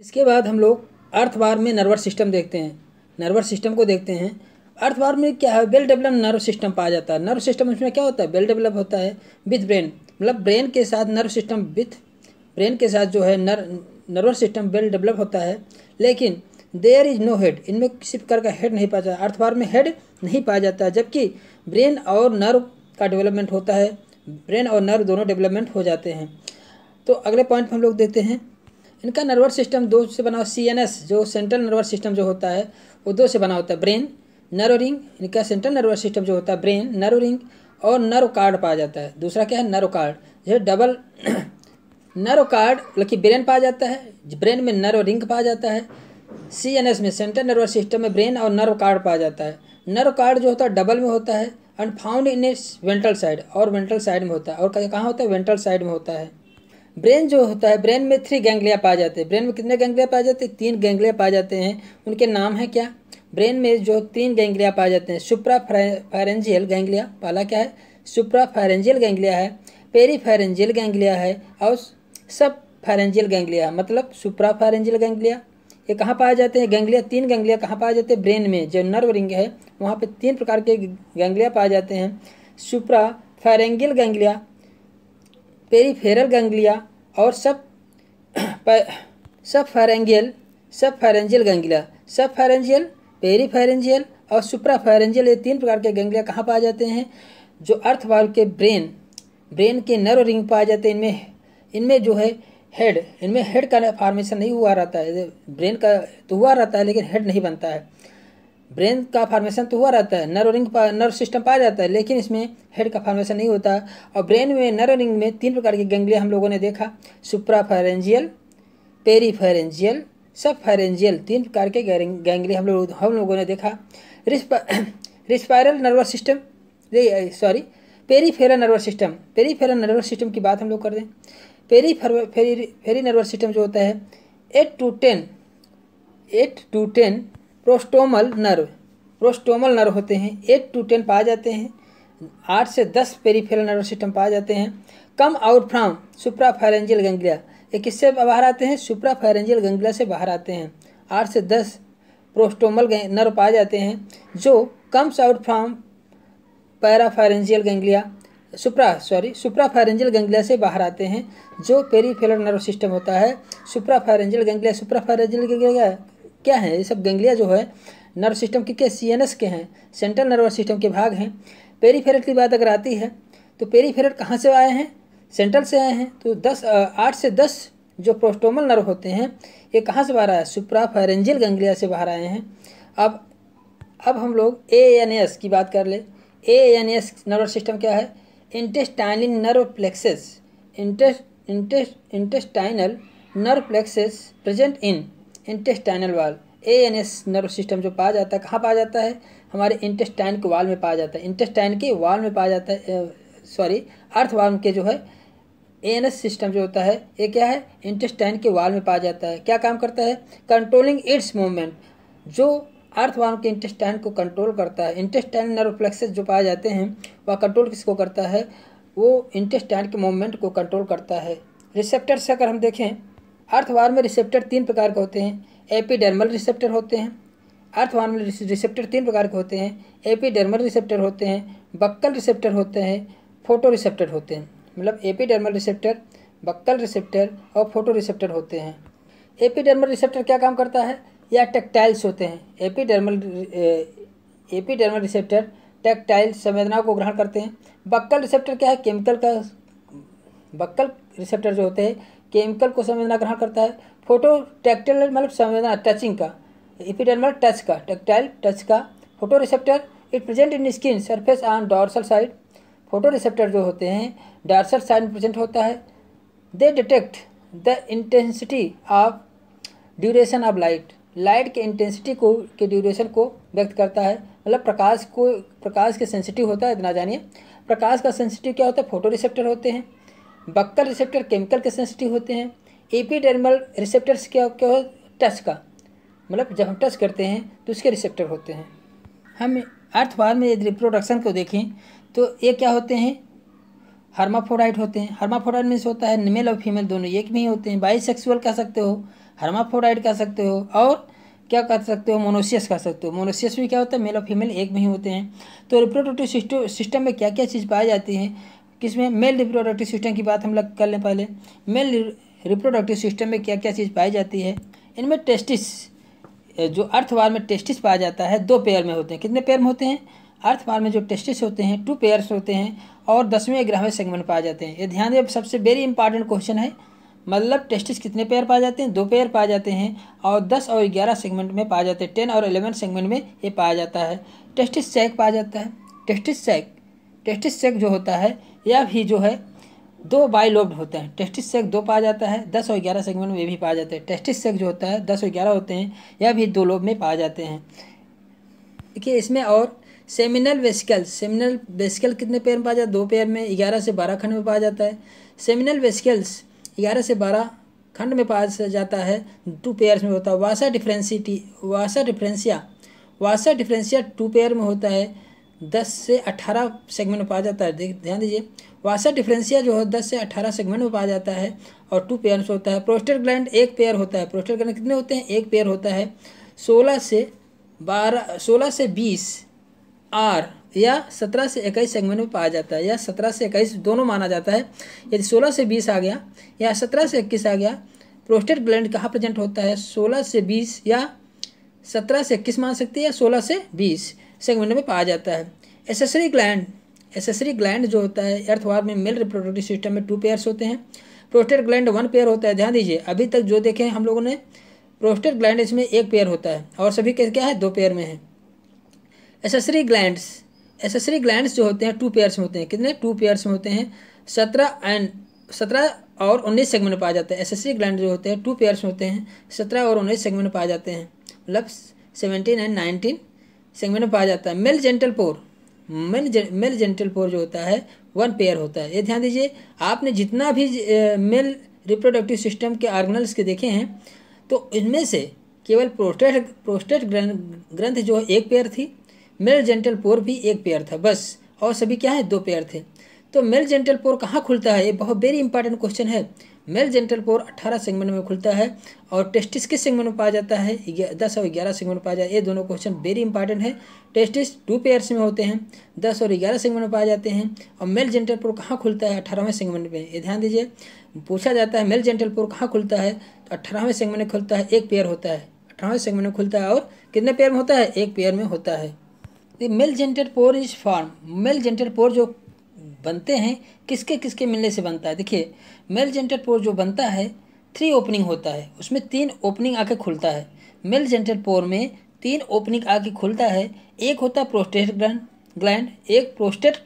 इसके बाद हम लोग अर्थवार में नर्वस सिस्टम देखते हैं नर्वस सिस्टम को देखते हैं अर्थवार में क्या है वेल डेवलप नर्व सिस्टम पाया जाता है नर्व सिस्टम उसमें क्या होता है वेल डेवलप होता है विथ ब्रेन मतलब ब्रेन के साथ नर्व सिस्टम विथ ब्रेन के साथ जो है नर नर्वस सिस्टम वेल डेवलप होता है लेकिन देयर इज़ नो हेड इनमें किसी प्रकार का हेड नहीं पाया जाता अर्थवार में हेड नहीं पाया जाता है जबकि ब्रेन और नर्व का डेवलपमेंट होता है ब्रेन और नर्व दोनों डेवलपमेंट हो जाते हैं तो अगले पॉइंट हम लोग देखते हैं इनका नर्वस सिस्टम दो से बना सी एन एस जो सेंट्रल नर्वस सिस्टम जो होता है वो दो से बना होता है ब्रेन नर्व रिंग इनका सेंट्रल नर्वस सिस्टम जो होता है ब्रेन नर्व रिंग और नर्व कार्ड पाया जाता है दूसरा क्या है नर्व कार्ड जो डबल नर्व कार्ड बल्कि ब्रेन पाया जाता है ब्रेन में नर्व रिंग पाया जाता है सी एन एस में सेंट्रल नर्वस सिस्टम में ब्रेन और नर्व कार्ड पाया जाता है नर्व कार्ड जो होता है डबल में होता है and found in its ventral side और वेंट्रल साइड में होता है और कहाँ होता है वेंट्रल साइड में होता है ब्रेन जो होता है ब्रेन में थ्री गैंग्लिया पाए जाते हैं ब्रेन में कितने गैंग्लिया पाए जाते हैं तीन गैंग्लिया पाए जाते हैं उनके नाम है क्या ब्रेन में जो तीन गैंग्लिया पाए जाते हैं सुप्रा फायरेंजियल गैंग्लिया पहला क्या है सुप्रा फायरेंजियल गैंग्लिया है पेरी फायरेंजियल गैंग्लिया है और सब फायरेंजियल गैंग्लिया मतलब सुप्रा फायरेंजियल गैंग्लिया ये कहाँ पाए जाते हैं गैंग्लिया तीन गैंग्लिया कहाँ पाए जाते हैं ब्रेन में जो नर्व रिंग है वहाँ पे तीन प्रकार के गैंग्लिया पाए जाते हैं सुप्रा फायरेंगियल गैंग्लिया पेरीफेरल गंगलिया और सब सब फेरेंजियल सब फेरेंजियल गंगलिया सब फेरेंजियल पेरीफेरेंजियल और सुप्राफेरेंजियल ये तीन प्रकार के गंगलिया कहाँ पाए जाते हैं जो अर्थवाल के ब्रेन ब्रेन के नर्व रिंग पाए जाते हैं इनमें इनमें जो है हेड इनमें हेड का फॉर्मेशन नहीं हुआ रहता है ब्रेन का तो हुआ रहता है लेकिन हेड नहीं बनता है ब्रेन का फार्मेशन तो हुआ रहता है नर्व रिंग नर्व सिस्टम पाया जाता है लेकिन इसमें हेड का फार्मेशन नहीं होता और ब्रेन में नर्व रिंग में तीन प्रकार के गैंग्लिया हम लोगों ने देखा सुप्राफेरेंजियल पेरीफेरेंजियल सब फायरेंजियल तीन प्रकार के गैंग्लिया हम लोग हम लोगों ने देखा रिस्पायरल nervous system sorry peripheral nervous system peripheral nervous system की बात हम लोग कर दें peripheral nervous system जो होता है eight to ten eight to ten prostomial nerve prostomial nerve होते हैं एट टू टेन पाए जाते हैं आठ से दस पेरीफेरल नर्व सिस्टम पाए जाते हैं कम आउट फ्राम सुप्राफेरेंजियल गंगलिया ये किससे बाहर आते हैं सुप्राफेरेंजियल गंगलिया से बाहर आते हैं आठ से दस प्रोस्टोमल नर्व पाए जाते हैं जो comes out from parapharyngeal ganglia supra sorry suprapharyngeal ganglia से बाहर आते हैं जो पेरीफेरल नर्व सिस्टम होता है सुप्राफेरेंजियल गंगलिया सुप्राफेरेंजियल गंगलिया क्या है ये सब गेंगलिया जो है नर्व सिस्टम के क्या सी के हैं सेंट्रल नर्वस सिस्टम के भाग हैं पेरीफेरल की बात अगर आती है तो पेरीफेरल कहाँ से आए हैं सेंट्रल से आए हैं तो दस आठ से दस जो प्रोस्टोमल नर्व होते हैं ये कहाँ से बाहर आया फायरेंजियल गंगलिया से बाहर आए हैं अब अब हम लोग ए एन एस की बात कर ले A N S nerve system क्या है intestinal nerve plexuses intest intest intestinal nerve plexuses present in intestinal wall A N S nerve system जो पाया जाता है कहाँ पाया जाता है हमारे इंटेस्टाइन के वाल में पाया जाता है इंटेस्टाइन के वाल में पाया जाता है सॉरी अर्थवाल के जो है ए एन एस सिस्टम जो होता है ये क्या है इंटेस्टाइन के वाल में पाया जाता है क्या काम करता है कंट्रोलिंग इट्स मूवमेंट जो अर्थवार्म के इंटेस्टाइन को कंट्रोल करता है इंटेस्टाइन नर्व फ्लेक्सेस जो पाए जाते हैं वह कंट्रोल किसको करता है वो इंटेस्टाइन के मूवमेंट को कंट्रोल करता है रिसेप्टर से अगर हम देखें अर्थवार में रिसेप्टर तीन प्रकार के होते हैं एपीडर्मल रिसेप्टर होते हैं में रिसेप्टर तीन प्रकार के होते हैं एपीडर्मल रिसेप्टर होते हैं बक्कल रिसेप्टर होते हैं फोटो रिसेप्टर होते हैं मतलब एपीडर्मल रिसेप्टर बक्कल रिसेप्टर और फोटो रिसेप्टर होते हैं एपीडर्मल रिसेप्टर क्या काम करता है या टेक्टाइल्स होते हैं एपीडर्मल एपीडर्मल रिसेप्टर टेक्टाइल संवेदनाओं को ग्रहण करते हैं बक्कल रिसेप्टर क्या है केमिकल का बक्कल रिसेप्टर जो होते हैं केमिकल को संवेदना ग्रहण करता है फोटो टैक्टाइल मतलब संवेदना टचिंग का इपिडल मतलब टच का टेक्टाइल टच का photo receptor it present in skin surface on dorsal side photo receptor जो होते हैं डॉर्सल साइड में प्रेजेंट होता है they detect the intensity of duration of light light के इंटेंसिटी को के ड्यूरेशन को व्यक्त करता है मतलब प्रकाश को प्रकाश के सेंसिटिव होता है इतना जानिए प्रकाश का सेंसिटिव क्या होता है फोटो रिसेप्टर होते हैं बक्कल रिसेप्टर केमिकल के सेंसिटिव होते हैं एपीडर्मल रिसेप्टर्स क्या क्या हो टच का मतलब जब हम टच करते हैं तो उसके रिसेप्टर होते हैं हम अर्थवार में यदि रिप्रोडक्शन को देखें तो ये क्या होते हैं हर्माफोडाइट होते हैं हर्माफोडाइट मीन्स होता है मेल और फीमेल दोनों एक में ही होते हैं बाइसेक्सुअल कह सकते हो हर्माफोडाइट कह सकते हो और क्या कर सकते हो मोनोसियस कह सकते हो मोनोसियस भी क्या होता है मेल और फीमेल एक में ही होते हैं तो रिप्रोडक्टिव सिस्टम में क्या क्या चीज़ पाई जाती हैं किसमें मेल रिप्रोडक्टिव सिस्टम की बात हम लोग कर लें पहले मेल रिप्रोडक्टिव सिस्टम में क्या क्या चीज़ पाई जाती है इनमें टेस्टिस जो अर्थवार में टेस्टिस पाया जाता है दो पेयर में होते हैं कितने पेयर में होते हैं अर्थवार में जो टेस्टिस होते हैं टू पेयर्स होते हैं और दसवें में सेगमेंट पाए जाते हैं ये ध्यान दें सबसे वेरी इंपॉर्टेंट क्वेश्चन है मतलब टेस्टिस कितने पेयर पाए जाते हैं दो पेयर पाए जाते हैं और दस और ग्यारह सेगमेंट में पाए जाते हैं टेन और एलेवन सेगमेंट में ये पाया जाता है टेस्टिस सैक पाया जाता है टेस्टिस सैक टेस्टिस सैक जो होता है यह भी जो है दो बाई लोब्ड होते हैं टेस्टिस सेक दो पाया जाता है दस और ग्यारह सेगमेंट में भी पाया जाता है टेस्टिस सेक जो होता है दस और ग्यारह होते हैं यह भी दो लोब में पाए जाते हैं देखिए इसमें और सेमिनल वेस्कल सेमिनल वेस्कल कितने पेयर में पाया जाता है दो पेयर में ग्यारह से बारह खंड में पाया जाता है सेमिनल वेस्कल्स ग्यारह से बारह खंड में पाया जाता है टू पेयर्स में होता है वासा डिफ्रेंसिटी वासा डिफ्रेंसिया वासा डिफ्रेंसिया टू पेयर में होता है दस से अठारह सेगमेंट में पाया जाता है देख ध्यान दीजिए वासा डिफ्रेंसिया जो है दस से अठारह सेगमेंट में पाया जाता है और टू पेयर होता है प्रोस्टेट ग्लैंड एक पेयर होता है प्रोस्टेट ग्लैंड कितने होते हैं एक पेयर होता है सोलह से बारह सोलह से बीस आर या सत्रह से इक्कीस सेगमेंट में पाया जाता है या सत्रह से इक्कीस दोनों माना जाता है यदि सोलह से बीस आ गया या सत्रह से इक्कीस आ गया प्रोस्टेट ग्लैंड कहाँ प्रेजेंट होता है सोलह से बीस या सत्रह से इक्कीस मान सकते हैं या सोलह से बीस सेगमेंट में पाया जाता है एसेसरी ग्लैंड एसेसरी ग्लैंड जो होता है अर्थवार में मेल रिप्रोडक्टिव सिस्टम में टू पेयर्स होते हैं प्रोस्टेट ग्लैंड वन पेयर होता है ध्यान दीजिए अभी तक जो देखे हम लोगों ने प्रोस्टेट ग्लैंड इसमें एक पेयर होता है और सभी के क्या है दो पेयर में है एसेसरी ग्लैंड एसेसरी ग्लैंड जो होते हैं टू पेयर्स में होते हैं कितने टू पेयर्स में होते हैं सत्रह एंड सत्रह और उन्नीस सेगमेंट में पाया जाता है एसेसरी ग्लैंड जो होते हैं टू पेयर्स में होते हैं सत्रह और उन्नीस सेगमेंट में पाए जाते हैं मतलब सेवनटीन एंड नाइनटीन सेगमेंट में पाया जाता है male genital pore male male genital pore जो होता है वन पेयर होता है ये ध्यान दीजिए आपने जितना भी मेल रिप्रोडक्टिव सिस्टम के ऑर्गनल्स के देखे हैं तो इनमें से केवल प्रोस्टेट प्रोस्टेट ग्रंथ जो है एक पेयर थी मेल जेंटल पोर भी एक पेयर था बस और सभी क्या है दो पेयर थे तो मेल जेंटल पोर कहाँ खुलता है ये बहुत वेरी इंपॉर्टेंट क्वेश्चन है मेल जेंटल पोर 18 सेगमेंट में खुलता है और टेस्टिस किस सेगमेंट में पाया जाता है दस और ग्यारह सेगमेंट में पाया जाता है ये दोनों क्वेश्चन वेरी इंपॉर्टेंट है टेस्टिस टू पेयर्स में होते हैं दस और ग्यारह सेगमेंट में पाए जाते हैं और मेल जेंटल पोर कहाँ खुलता है अठारहवें सेगमेंट में ये ध्यान दीजिए पूछा जाता है मेल जेंटल पोर कहाँ खुलता है तो अठारहवें सेगमेंट में खुलता है एक पेयर होता है अठारहवें सेगमेंट में खुलता है और कितने पेयर में होता है एक पेयर में होता है male genital pore is form male genital pore जो बनते हैं किसके किसके मिलने से बनता है देखिए मेल जेंटर पोर जो बनता है थ्री ओपनिंग होता है उसमें तीन ओपनिंग आके खुलता है मेल जेंटर पोर में तीन ओपनिंग आके खुलता है एक होता है प्रोस्टेट ग्लैंड ग्लैंड एक प्रोस्टेट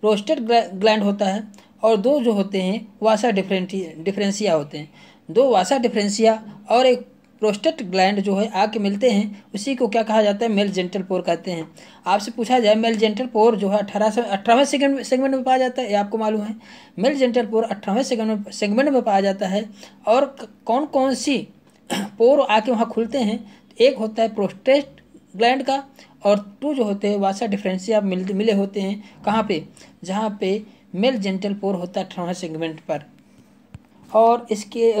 प्रोस्टेट ग्लैंड होता है और दो जो होते हैं वासा डिफरेंटी डिफरेंसिया होते हैं दो वासा डिफरेंसिया और एक प्रोस्टेट ग्लैंड जो है आके मिलते हैं उसी को क्या कहा जाता है मेल जेंटल पोर कहते हैं आपसे पूछा जाए मेल जेंटल पोर जो है अठारह से अठारहवें सेगमेंट सेगमेंट में पाया जाता है ये आपको मालूम है मेल जेंटल पोर अठारहवें सेगमेंट सेगमेंट में पाया जाता है और कौन कौन सी पोर आके वहाँ खुलते हैं एक होता है प्रोस्टेट ग्लैंड का और टू जो होते हैं वासा डिफ्रेंसी आप मिल मिले होते हैं कहाँ पर जहाँ पर मेल जेंटल पोर होता है अठारहवें सेगमेंट पर और इसके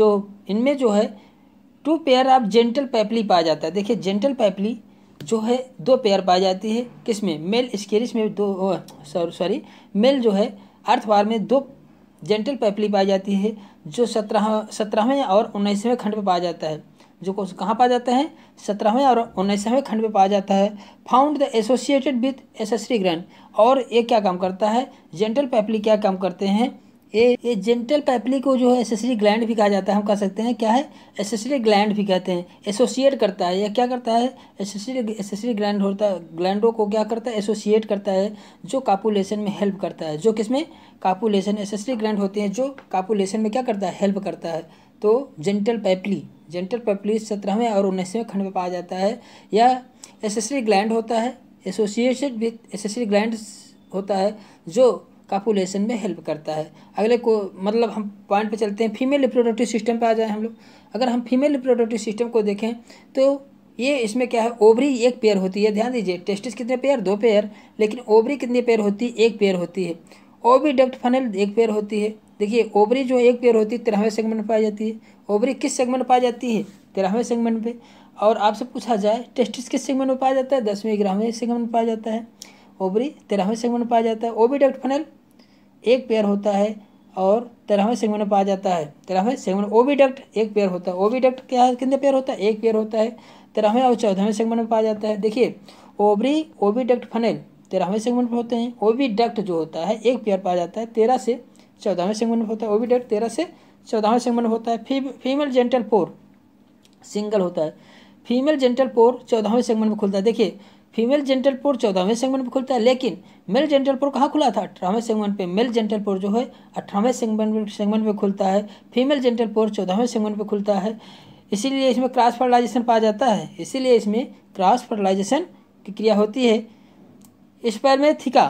जो इनमें जो है two pair of genital papillae पाया जाता है देखिए जेंटल पैपली जो है दो पेयर पाई जाती है किस में मेल स्केरिस में दो सॉरी मेल जो है अर्थवार में दो जेंटल पैपली पाई जाती है जो सत्रह सत्रहवें और उन्नीसवें खंड में पाया जाता है जो कहाँ पाया जाता है सत्रहवें और उन्नीसवें खंड में पाया जाता है found the associated with accessory gland और ये क्या काम करता है जेंटल पैपली क्या काम करते हैं ये ये जेंटल पैपली को जो है एसेसरी ग्लैंड भी कहा जाता है हम कह सकते हैं क्या है एसेसरी ग्लैंड भी कहते हैं एसोसिएट करता है या क्या करता है एसेसरी एसेसरी ग्लैंड होता है ग्लैंडों को क्या करता है एसोसिएट करता है जो कापुलेशन में हेल्प करता है जो किस में कापुलेशन एसेसरी ग्लैंड होते हैं जो कापुलेशन में क्या करता है हेल्प करता है तो जेंटल पैपली जेंटल पैपली सत्रहवें और उन्नीसवें खंड में पाया जाता है या एसेसरी ग्लैंड होता है एसोसिएशन विथ एसेसरी ग्लैंड होता है जो कापुलेशन में हेल्प करता है अगले को मतलब हम पॉइंट पे चलते हैं फीमेल रिप्रोडक्टिव सिस्टम पे आ जाए हम लोग अगर हम फीमेल रिप्रोडक्टिव सिस्टम को देखें तो ये इसमें क्या है ओवरी एक पेयर होती है ध्यान दीजिए टेस्टिस कितने पेयर दो पेयर लेकिन ओवरी कितने पेयर होती है एक पेयर होती है ओवरी डक्ट फनल एक पेयर होती है देखिए ओवरी जो एक पेयर होती है तेरहवें सेगमेंट में पाई जाती है ओवरी किस सेगमेंट पाई जाती है तेरहवें सेगमेंट पर और आपसे पूछा जाए टेस्टिस किस सेगमेंट में पाया जाता है दसवें ग्यारहवें सेगमेंट पाया जाता है ओवरी तेरहवें सेगमेंट पाया जाता है ओबी डक्ट फनल एक पेयर होता है और तेरहवें सेगमेंट में पाया जाता है तेरहवें सेगमेंट डक्ट एक पेयर होता है डक्ट क्या है कितने पेयर होता है एक पेयर होता है तेरहवें और चौदहवें सेगमेंट में पाया जाता है देखिए ओवरी डक्ट फनेल तेरहवें सेगमेंट में होते हैं डक्ट जो होता है एक पेयर पाया जाता है तेरह से चौदहवें सेगमेंट में होता है डक्ट तेरह से चौदहवें सेगमेंट में होता है फीमेल जेंटल पोर सिंगल होता है फीमेल जेंटल पोर चौदहवें सेगमेंट में खुलता है देखिए फीमेल जेंटल पोर चौदहवें सेगमेंट में खुलता है लेकिन मेल जेंटल पोर कहाँ खुला था अठारहवें सेगमेंट पे मेल जेंटल पोर जो है अठारहवें सेगमेंट सेगमेंट में खुलता है फीमेल जेंटल पोर चौदहवें सेगमेंट पे खुलता है इसीलिए इसमें क्रॉस फर्टिलाइजेशन पाया जाता है इसीलिए इसमें क्रॉस फर्टिलाइजेशन की क्रिया होती है इस में थिका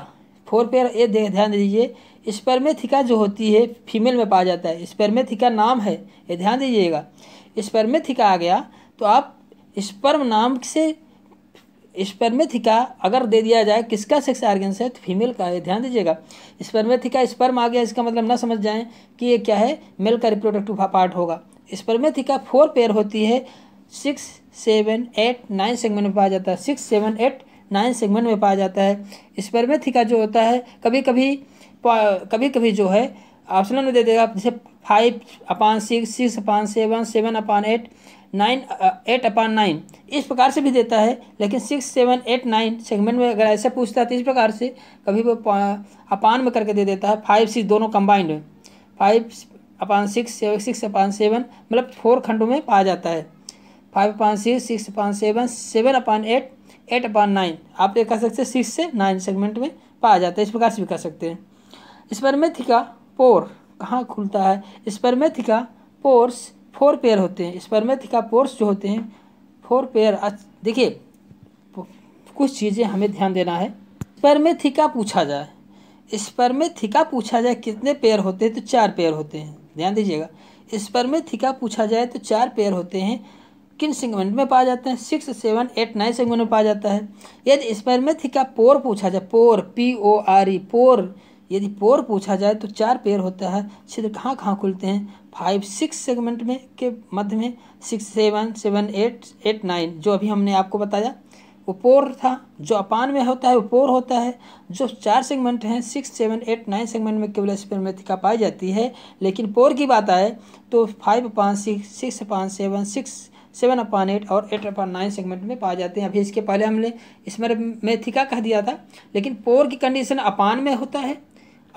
फोर पेयर ये ध्यान दीजिए स्पर्मेथिका जो होती है फीमेल में पाया जाता है स्पर्मेथिका नाम है ये ध्यान दीजिएगा स्पर्मेथिका आ गया तो आप स्पर्म नाम से स्पर्मेथिका अगर दे दिया जाए किसका सेक्स आर्गन्स है तो फीमेल का है ध्यान दीजिएगा स्पर्मेथिका स्पर्म आ गया इसका मतलब ना समझ जाएं कि ये क्या है मेल का रिप्रोडक्टिव पार्ट होगा स्पर्मेथिका फोर पेयर होती है six seven eight nine segment में पाया जाता है six seven eight nine segment में पाया जाता है स्पर्मेथिका जो होता है कभी कभी कभी कभी जो है ऑप्शन में दे देगा जैसे five upon six six upon seven seven upon eight nine eight upon nine इस प्रकार से भी देता है लेकिन six seven eight nine segment में अगर ऐसे पूछता है तो इस प्रकार से कभी वो अपान में करके दे देता है फाइव सिक्स दोनों कंबाइंड में five upon six seven six upon seven मतलब फोर खंडों में पाया जाता है five upon six six upon seven seven upon eight eight upon nine आप ये कह सकते हैं सिक्स से नाइन सेगमेंट में पाया जाता है इस प्रकार से भी कर सकते हैं स्पर्मेथिका पोर कहाँ खुलता है स्पर्मेथिका पोर्स फोर पेयर होते हैं स्पर्मेथ का पोर्स जो होते हैं फोर पेयर देखिए कुछ चीज़ें हमें ध्यान देना है स्पर्मेथिका पूछा जाए स्पर्मेथिका पूछा जाए कितने पेयर होते हैं तो चार पेयर होते हैं ध्यान दीजिएगा स्पर्मेथिका पूछा जाए तो चार पेयर होते हैं किन सेगमेंट में पाया जाते हैं six seven eight nine segment में पाया जाता है यदि स्पर्मेथिका पोर पूछा जाए पोर पी ओ आर ई पोर यदि पोर पूछा जाए तो चार पेयर होता है छिद्र कहाँ कहाँ खुलते हैं फाइव सिक्स सेगमेंट में के मध्य में six seven seven eight eight nine जो अभी हमने आपको बताया वो पोर था जो अपान में होता है वो पोर होता है जो चार सेगमेंट हैं six seven eight nine segment में केवल स्पर्मेथिका पाई जाती है लेकिन पोर की बात आए तो five upon six six upon seven six seven upon eight और एट अपान नाइन सेगमेंट में पाए जाते हैं अभी इसके पहले हमने इसमें मेथिका कह दिया था लेकिन पोर की कंडीशन अपान में होता है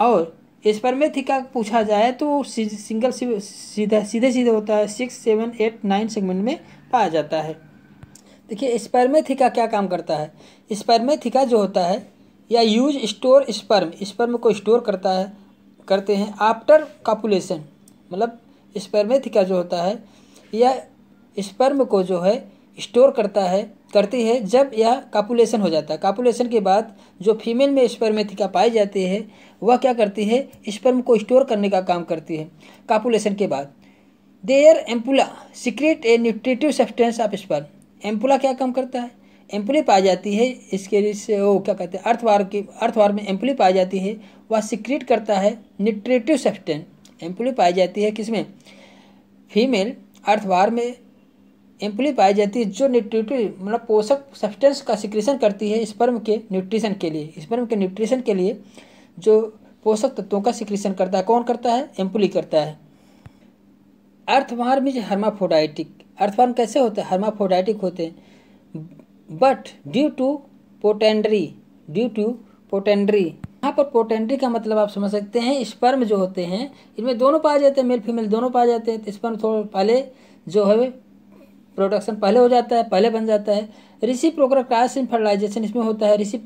और स्पर्मेथिका पूछा जाए तो सिंगल सीधा सीधे सीधे होता है six seven eight nine segment में पाया जाता है देखिए स्पर्मेथिका क्या काम करता है स्पर्मेथिका जो होता है या यूज स्टोर स्पर्म स्पर्म को स्टोर करता है करते हैं आफ्टर कापुलेशन मतलब स्पर्मेथिका जो होता है या स्पर्म को जो है स्टोर करता है करती है जब यह कापुलेशन हो जाता है कापुलेशन के बाद जो फीमेल में स्पर्मेथिका पाई जाती है वह क्या करती है स्पर्म को स्टोर करने का काम करती है कापुलेशन के बाद their ampulla secrete a nutritive substance of sperm ampulla क्या काम करता है एम्पुली पाई जाती है इसके लिए वो क्या कहते हैं अर्थवार की अर्थवार में एम्पुली पाई जाती है वह सीक्रेट करता है न्यूट्रेटिव सब्सटेंस एम्पुली पाई जाती है किसमें फीमेल अर्थवार में एम्पली पाई जाती है जो न्यूट्रिटिव मतलब पोषक सब्सटेंस का सिक्रेशन करती है स्पर्म के न्यूट्रिशन के लिए स्पर्म के न्यूट्रिशन के लिए जो पोषक तत्वों का सिक्रेशन करता है कौन करता है एम्पली करता है अर्थवार मीज हर्माफोडाइटिक अर्थवार्म कैसे होता है हर्माफोडाइटिक होते हैं but due to protandry due to protandry यहाँ पर पोटेंड्री का मतलब आप समझ सकते हैं स्पर्म जो होते हैं इनमें दोनों पाए जाते हैं मेल फीमेल दोनों पाए जाते हैं तो स्पर्म थोड़े पहले जो है प्रोडक्शन पहले हो जाता है पहले बन जाता है रिसी प्रोकर क्रास इन फर्टिलाइजेशन इसमें होता है रिसी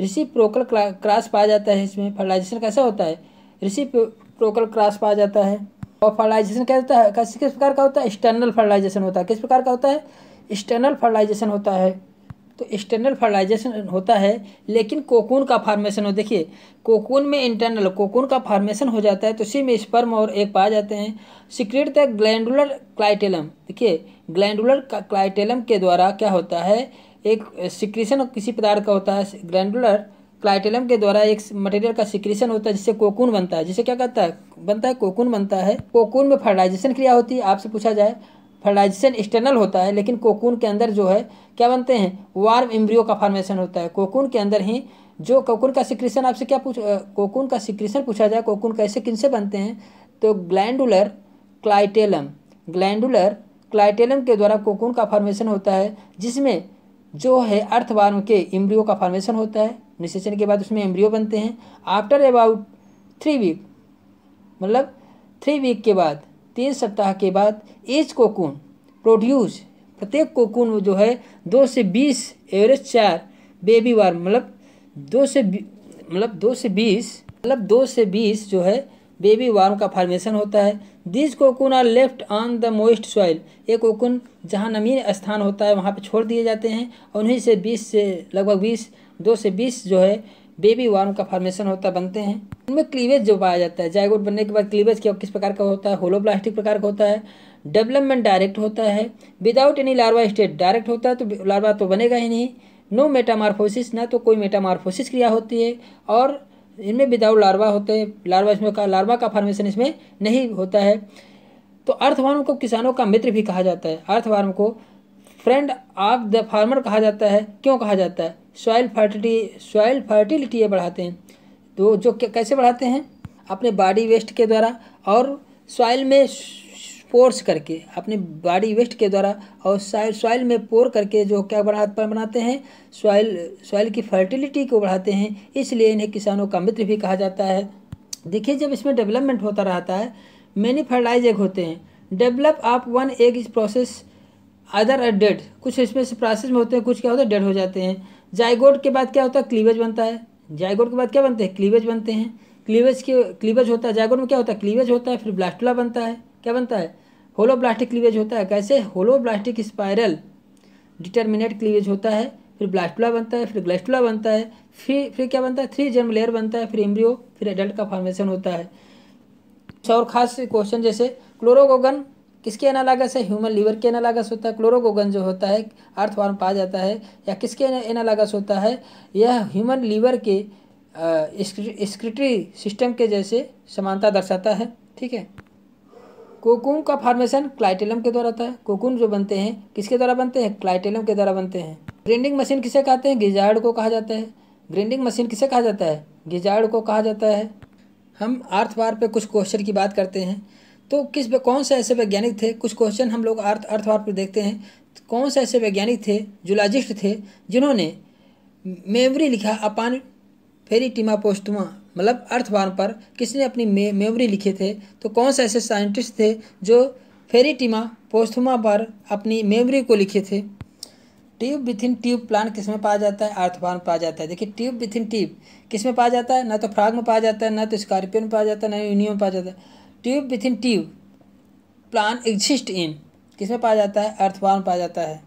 रिसी प्रोकर क्रास पाया जाता है इसमें फर्टिलाइजेशन कैसा होता है रिसी प्रोकर क्रास पाया जाता है और फर्टिलाइजेशन क्या होता है किस प्रकार का होता है एक्सटर्नल फर्टिलाइजेशन होता है किस प्रकार का होता है एक्सटर्नल फर्टिलाइजेशन होता है तो एक्सटर्नल फर्टिलाइजेशन होता है लेकिन कोकून का फार्मेशन हो देखिए कोकून में इंटरनल कोकून का फार्मेशन हो जाता है तो उसी में स्पर्म और एक पाए जाते हैं सिक्रेट द ग्लैंडुलर क्लाइटेलम देखिए ग्लैंडुलर क्लाइटेलम के द्वारा क्या होता है एक सिक्रीशन किसी पदार्थ का होता है ग्लैंडुलर क्लाइटेलम के द्वारा एक मटेरियल का सिक्रीशन होता है जिससे कोकून बनता है जिसे क्या कहता है बनता है कोकून बनता है कोकून में फर्टिलाइजेशन क्रिया होती है आपसे पूछा जाए फर्टिलाइजेशन एक्सटर्नल होता है लेकिन कोकून के अंदर जो है क्या बनते हैं वार्म एम्ब्रियो का फॉर्मेशन होता है कोकून के अंदर ही जो कोकून का सिक्रीशन आपसे क्या पूछ कोकून का सिक्रीशन पूछा जाए कोकून कैसे किनसे बनते हैं तो ग्लैंडुलर क्लाइटेलम ग्लैंडुलर क्लाइटेलम के द्वारा कोकून का फॉर्मेशन होता है जिसमें जो है अर्थवार्म के एम्ब्रियो का फॉर्मेशन होता है निषेचन के बाद उसमें एम्ब्रियो बनते हैं आफ्टर अबाउट थ्री वीक मतलब थ्री वीक के बाद तीन सप्ताह के बाद एज कोकून प्रोड्यूस प्रत्येक कोकून जो है दो से बीस एवरेज चार बेबी वार मतलब दो से मतलब दो से बीस मतलब दो से बीस जो है बेबी वार्म का फॉर्मेशन होता है this cocoon are left on the moist soil ये कोकुन जहाँ नमीन स्थान होता है वहाँ पर छोड़ दिए जाते हैं उन्हीं से बीस से लगभग बीस दो से बीस जो है बेबी वार्म का फॉर्मेशन होता बनते हैं उनमें क्लीवेज जो पाया जाता है जायगोट बनने के बाद क्लीवेज क्या किस प्रकार का होता है होलोप्लास्टिक प्रकार का होता है डेवलपमेंट डायरेक्ट होता है without any larva state direct होता है तो लार्वा तो बनेगा ही नहीं नो मेटामार्फोसिस ना तो कोई मेटामार्फोसिस क्रिया होती है और इनमें विदाउट लार्वा होते हैं लार्वा इसमें का लार्वा का फॉर्मेशन इसमें नहीं होता है तो अर्थवार्म को किसानों का मित्र भी कहा जाता है अर्थवार्म को फ्रेंड ऑफ द फार्मर कहा जाता है क्यों कहा जाता है सॉइल फर्टिलिटी सॉइल फर्टिलिटी ये बढ़ाते हैं तो जो कैसे बढ़ाते हैं अपने बॉडी वेस्ट के द्वारा और सॉइल में पोर्स करके अपने बॉडी वेस्ट के द्वारा और सॉइल में पोर करके जो क्या बढ़ा बनाते हैं सॉइल सॉइल की फर्टिलिटी को बढ़ाते हैं इसलिए इन्हें किसानों का मित्र भी कहा जाता है देखिए जब इसमें डेवलपमेंट होता रहता है मैनी फर्टिलाइजर एग होते हैं डेवलप आप वन एग इस प्रोसेस अदर अ डेड कुछ इसमें से प्रोसेस में होते हैं कुछ क्या होता है डेड हो जाते हैं जाइगोड के बाद क्या होता है क्लीवेज बनता है जाइगोड के बाद क्या बनते हैं क्लीवेज बनते हैं क्लीवेज के क्लीवेज होता है जायगोड में क्या होता है क्लीवेज होता है फिर ब्लास्टुला बनता है क्या बनता है होलो ब्लास्टिक क्लीवेज होता है कैसे holoblastic spiral determinate cleavage होता है फिर ब्लास्टुला बनता है फिर ग्लास्टुला बनता है फिर फिर क्या बनता है थ्री जर्म लेयर बनता है फिर एम्ब्रियो फिर एडल्ट का फॉर्मेशन होता है और खास क्वेश्चन जैसे क्लोरोगोगन किसके एनालागस है ह्यूमन लीवर के एनालागस होता है क्लोरोगोगन जो होता है अर्थवार्म पाया जाता है या किसके एनालागस होता है यह ह्यूमन लीवर के स्क्रिटरी सिस्टम के जैसे समानता दर्शाता है ठीक है कोकून का फार्मेशन क्लाइटेलम के द्वारा होता है कोकून जो बनते हैं किसके द्वारा बनते हैं क्लाइटेलम के द्वारा बनते हैं ग्रेंडिंग मशीन किसे कहते हैं गिजार्ड को कहा जाता है ग्रेंडिंग मशीन किसे कहा जाता है गिजार्ड को कहा जाता है हम आर्थ बार पे कुछ क्वेश्चन की बात करते हैं तो किस कौन से ऐसे वैज्ञानिक थे कुछ क्वेश्चन हम लोग अर्थ अर्थवार पर देखते हैं तो कौन से ऐसे वैज्ञानिक थे जुलाजिस्ट थे जिन्होंने मेमोरी लिखा अपान फेरी टीमा पोस्टमा मतलब अर्थवार पर किसने अपनी मेमोरी लिखे थे तो कौन से ऐसे साइंटिस्ट थे जो फेरी टीमा पोस्टमा पर अपनी मेमोरी को लिखे थे ट्यूब विथिन ट्यूब प्लांट किस में पाया जाता है अर्थवान पाया जाता है देखिए ट्यूब विथिन ट्यूब किस में पाया जाता है ना तो फ्राग में पाया जाता है ना तो स्कॉर्पियो में पाया जाता है ना यूनियो में पाया जाता है tube within tube plan exist in किसमें पाया जाता है अर्थवार्म पाया जाता है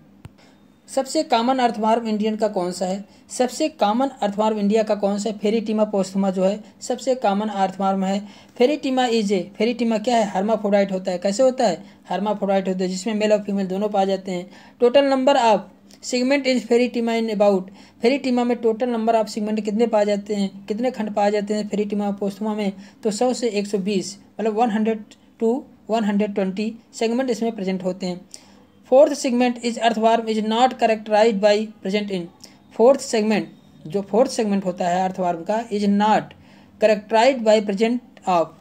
सबसे कॉमन अर्थमार्व इंडियन का कौन सा है सबसे कॉमन अर्थमार्म इंडिया का कौन सा है फेरी टीमा पोस्थमा जो है सबसे कॉमन अर्थमार्म है फेरी टीमा इज ए फेरी टीमा क्या है हर्माफोडाइट होता है कैसे होता है हर्माफोडाइट होता है जिसमें मेल और फीमेल दोनों पाए जाते हैं total number of segment is टीमा इन अबाउट टीमा में टोटल नंबर ऑफ सिगमेंट कितने पाए जाते हैं कितने खंड पाए जाते हैं टीमा पोस्टमा में तो सौ से एक सौ बीस मतलब one hundred two one hundred twenty segment इसमें प्रेजेंट होते हैं fourth segment is earthworm is not characterise by present in fourth segment जो फोर्थ सेगमेंट होता है अर्थवार्म का is not characterise by present of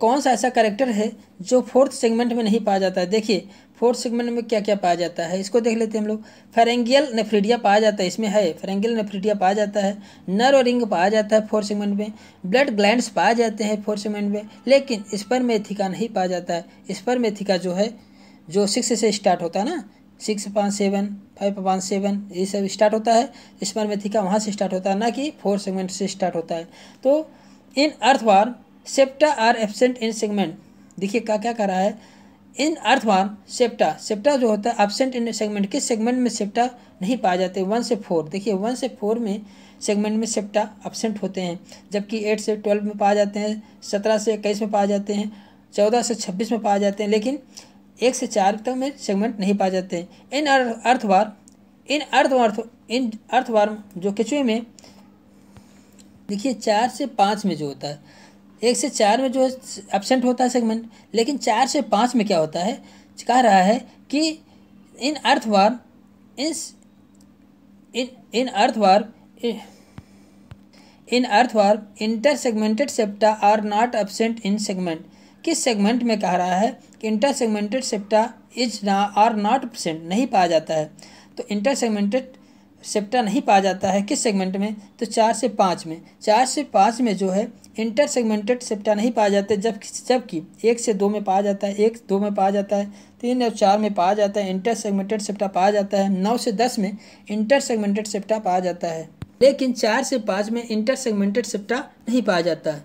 कौन सा ऐसा करेक्टर है जो फोर्थ सेगमेंट में नहीं पाया जाता है देखिए फोर्थ सेगमेंट में क्या क्या पाया जाता है इसको देख लेते हैं हम लोग फेरेंगियल नेफ्रीडिया पाया जाता है इसमें है फेरेंगियल नेफ्रीडिया पाया जाता है नर और रिंग पाया जाता है फोर्थ सेगमेंट में ब्लड ग्लैंड्स पाए जाते हैं फोर्थ सेगमेंट में लेकिन स्पर मेथिका नहीं पाया जाता है स्पर मेथिका जो है जो सिक्स से स्टार्ट होता है ना सिक्स पाँच सेवन फाइव पाँच सेवन ये सब स्टार्ट होता है स्पर मेथिका वहाँ से स्टार्ट होता है ना कि फोर सेगमेंट से स्टार्ट होता है तो in earthworm septa are absent in segment देखिए क्या क्या कर रहा है इन अर्थवान सेप्टा सेप्टा जो होता है एबसेंट इन सेगमेंट किस सेगमेंट में सेप्टा नहीं पाए जाते वन से फोर देखिए वन से फोर में सेगमेंट में सेप्टा एबसेंट होते हैं जबकि एट से ट्वेल्व में पाए जाते हैं सत्रह से इक्कीस में पाए जाते हैं चौदह से छब्बीस में पाए जाते हैं लेकिन एक से चार तक में सेगमेंट नहीं पाए जाते हैं इन अर्थवार इन अर्थवार इन अर्थवार जो किचुए में देखिए चार से पाँच में जो होता है एक से चार में जो एबसेंट होता है सेगमेंट लेकिन चार से पाँच में क्या होता है कह रहा है कि in earthworm in in in earthworm in earthworm inter segmented septa are not absent in segment किस सेगमेंट में कह रहा है कि इंटर सेगमेंटेड सेप्टा इज ना आर नॉट एबसेंट नहीं पाया जाता है तो इंटर सेगमेंटेड सेप्टा नहीं पाया जाता है किस सेगमेंट में तो चार से पाँच में चार से पाँच में जो है इंटर सेगमेंटेड सेप्टा नहीं पाए जाते जब जबकि एक से दो में पाया जाता है एक दो में पाया जाता है तीन और चार में पाया जाता है इंटर सेगमेंटेड सेप्टा पाया जाता है नौ से दस में इंटर सेगमेंटेड सेप्टा पाया जाता है लेकिन चार से पाँच में इंटर सेगमेंटेड सेप्टा नहीं पाया जाता है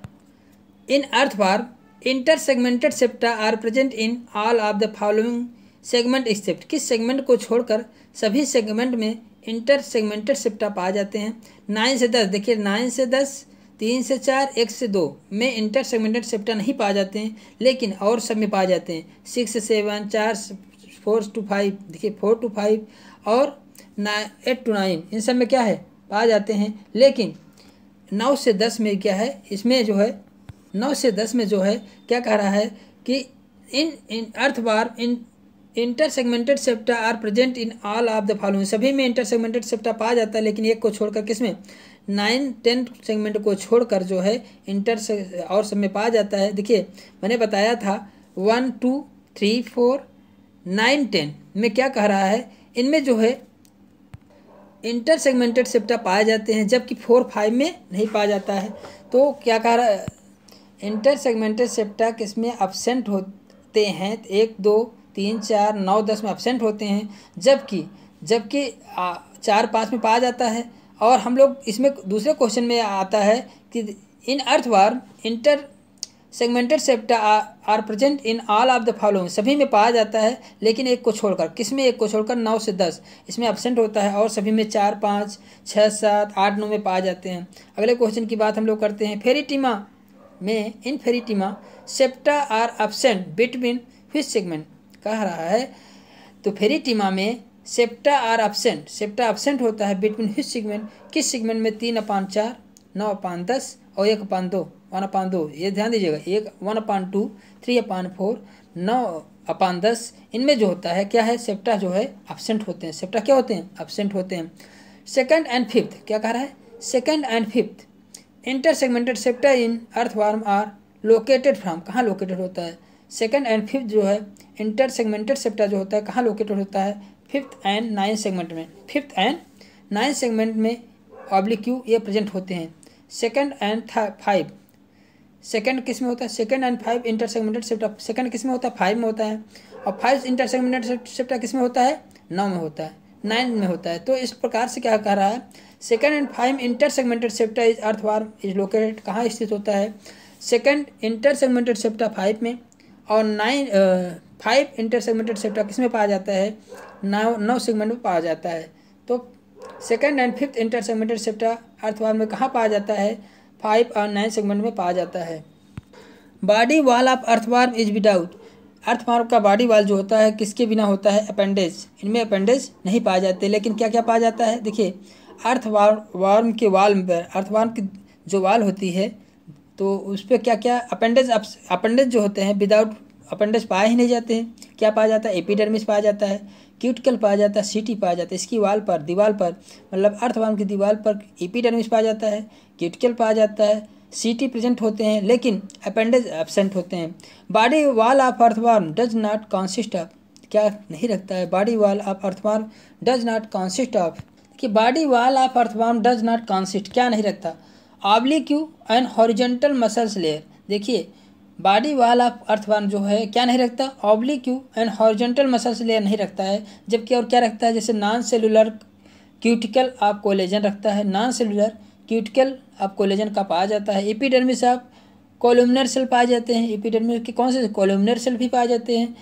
इन बार inter segmented septa are present in all of the following segment except किस सेगमेंट को छोड़कर सभी सेगमेंट में इंटर सेगमेंटेड सेप्टा पाए जाते हैं नाइन से दस देखिए नाइन से दस तीन से चार एक से दो में इंटर सेगमेंटेड सेप्टा नहीं पाए जाते हैं लेकिन और सब में पाए जाते हैं सिक्स से सेवन चार फोर टू फाइव देखिए फोर टू फाइव और नाइन एट टू नाइन इन सब में क्या है पाए जाते हैं लेकिन नौ से दस में क्या है इसमें जो है नौ से दस में जो है क्या कह रहा है कि in in earthworm in inter segmented septa are present in all of the following सभी में इंटर सेगमेंटेड सेप्टा पाया जाता है लेकिन एक को छोड़कर किस में नाइन टेन सेगमेंट को छोड़कर जो है इंटर से और सब में पाया जाता है देखिए मैंने बताया था one two three four nine ten में क्या कह रहा है इनमें जो है इंटर सेगमेंटेड सेप्टा पाए जाते हैं जबकि फोर फाइव में नहीं पाया जाता है तो क्या कह रहा है इंटर सेगमेंटेड सेप्टा किसमें अपसेंट होते हैं एक दो तीन चार नौ दस में अपसेंट होते हैं जबकि जबकि चार पाँच में पाया जाता है और हम लोग इसमें दूसरे क्वेश्चन में आता है कि in earthworm inter segmented septa are present in all of the following सभी में पाया जाता है लेकिन एक को छोड़कर किस में एक को छोड़कर नौ से दस इसमें एबसेंट होता है और सभी में चार पाँच छः सात आठ नौ में पाए जाते हैं अगले क्वेश्चन की बात हम लोग करते हैं फेरिटिमा में in Pheretima septa are absent between which segment कह रहा है तो फेरिटिमा में septa are absent septa absent होता है बिटवीन हिज सिगमेंट किस सिगमेंट में तीन अपान चार नौ अपान दस और एक अपान दो वन अपान दो ये ध्यान दीजिएगा एक one upon two three upon four नौ अपान दस इनमें जो होता है क्या है सेप्टा जो है अपसेंट होते हैं सेप्टा क्या होते हैं अपसेंट होते हैं सेकेंड एंड फिफ्थ क्या कह रहा है second and fifth inter segmented septa in earthworm are located from कहाँ लोकेटेड होता है सेकेंड एंड फिफ्थ जो है इंटर सेगमेंटेड सेप्टा जो होता है कहाँ लोकेटेड होता है फिफ्थ एंड नाइन्थ सेगमेंट में फिफ्थ एंड नाइन्थ सेगमेंट में ऑब्लिक्यू क्यू ये प्रेजेंट होते हैं सेकेंड एंड फाइव सेकेंड किस में होता है second and five inter segmented septa second किस में होता है फाइव में होता है और फाइव इंटर सेगमेंटेड सेप्टा किस में होता है नौ में होता है नाइन में होता है तो इस प्रकार से क्या कह रहा है second and five inter segmented septa is earthworm is located कहाँ स्थित होता है second inter segmented septa five में और nine five inter segmented septa किस में पाया जाता है नौ नौ सेगमेंट में पाया जाता है तो second and fifth inter segmented septa earthworm में कहाँ पाया जाता है फाइव और नाइन सेगमेंट में पाया जाता है body wall of earthworm is without earthworm का बॉडी वाल जो होता है किसके बिना होता है अपेंडेज इनमें अपेंडेज नहीं पाए जाते लेकिन क्या क्या पाया जाता है देखिए अर्थ वार्म के वाल पर अर्थवार्म की जो वाल होती है तो उस पर क्या क्या अपेंडेज अपेंडेज जो होते हैं विदाउट अपेंडिक्स पाए ही नहीं जाते हैं क्या पाया जाता है एपिडर्मिस पाया जाता है क्यूटिकल पाया जाता है सीटी पाया जाता है इसकी वाल पर दीवार पर मतलब अर्थवाम की दीवार पर एपिडर्मिस पाया जाता है क्यूटिकल पाया जाता है सीटी प्रेजेंट होते हैं लेकिन अपेंडिक्स एबसेंट होते हैं body wall of earthworm does not consist of क्या नहीं रखता है body wall of earthworm does not consist of कि body wall of earthworm does not consist क्या नहीं रखता oblique and horizontal muscles layer देखिए बॉडी वाला अर्थवान जो है क्या नहीं रखता oblique and horizontal muscles layer नहीं रखता है जबकि और क्या रखता है जैसे नॉन सेलुलर क्यूटिकल आप कोलेजन रखता है नॉन सेलुलर क्यूटिकल आप कोलेजन का पाया जाता है एपिडर्मिस आप कोलोमिनर सेल पाए जाते हैं एपिडर्मिस के कौन से कोलोमिनर सेल भी पाए जाते हैं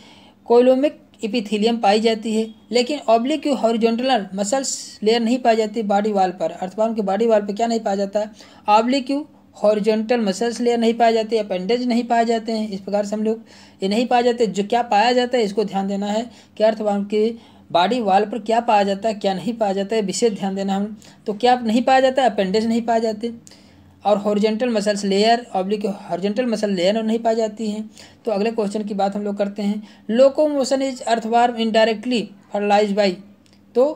कोलोमिक एपिथीलियम पाई जाती है लेकिन ऑब्लिक हॉरिजॉन्टल मसल्स लेयर नहीं पाई जाती बॉडी वाल पर अर्थवान के बॉडी वाल पर क्या नहीं पाया जाता है ऑब्लिक हॉरिजेंटल मसल्स लेयर नहीं पाए जाते अपेंडेज नहीं पाए जाते हैं इस प्रकार से हम लोग ये नहीं पाए जाते जो क्या पाया जाता है इसको ध्यान देना है कि अर्थवान के बॉडी वाल पर क्या पाया जाता है क्या नहीं पाया जाता है विशेष ध्यान देना हम तो क्या नहीं पाया जाता है अपेंडेज नहीं पाए जाते और horizontal muscles layer oblique horizontal muscle layer नहीं पाई जाती हैं तो अगले क्वेश्चन की बात हम लोग करते हैं locomotion is earthworm indirectly fertilize by तो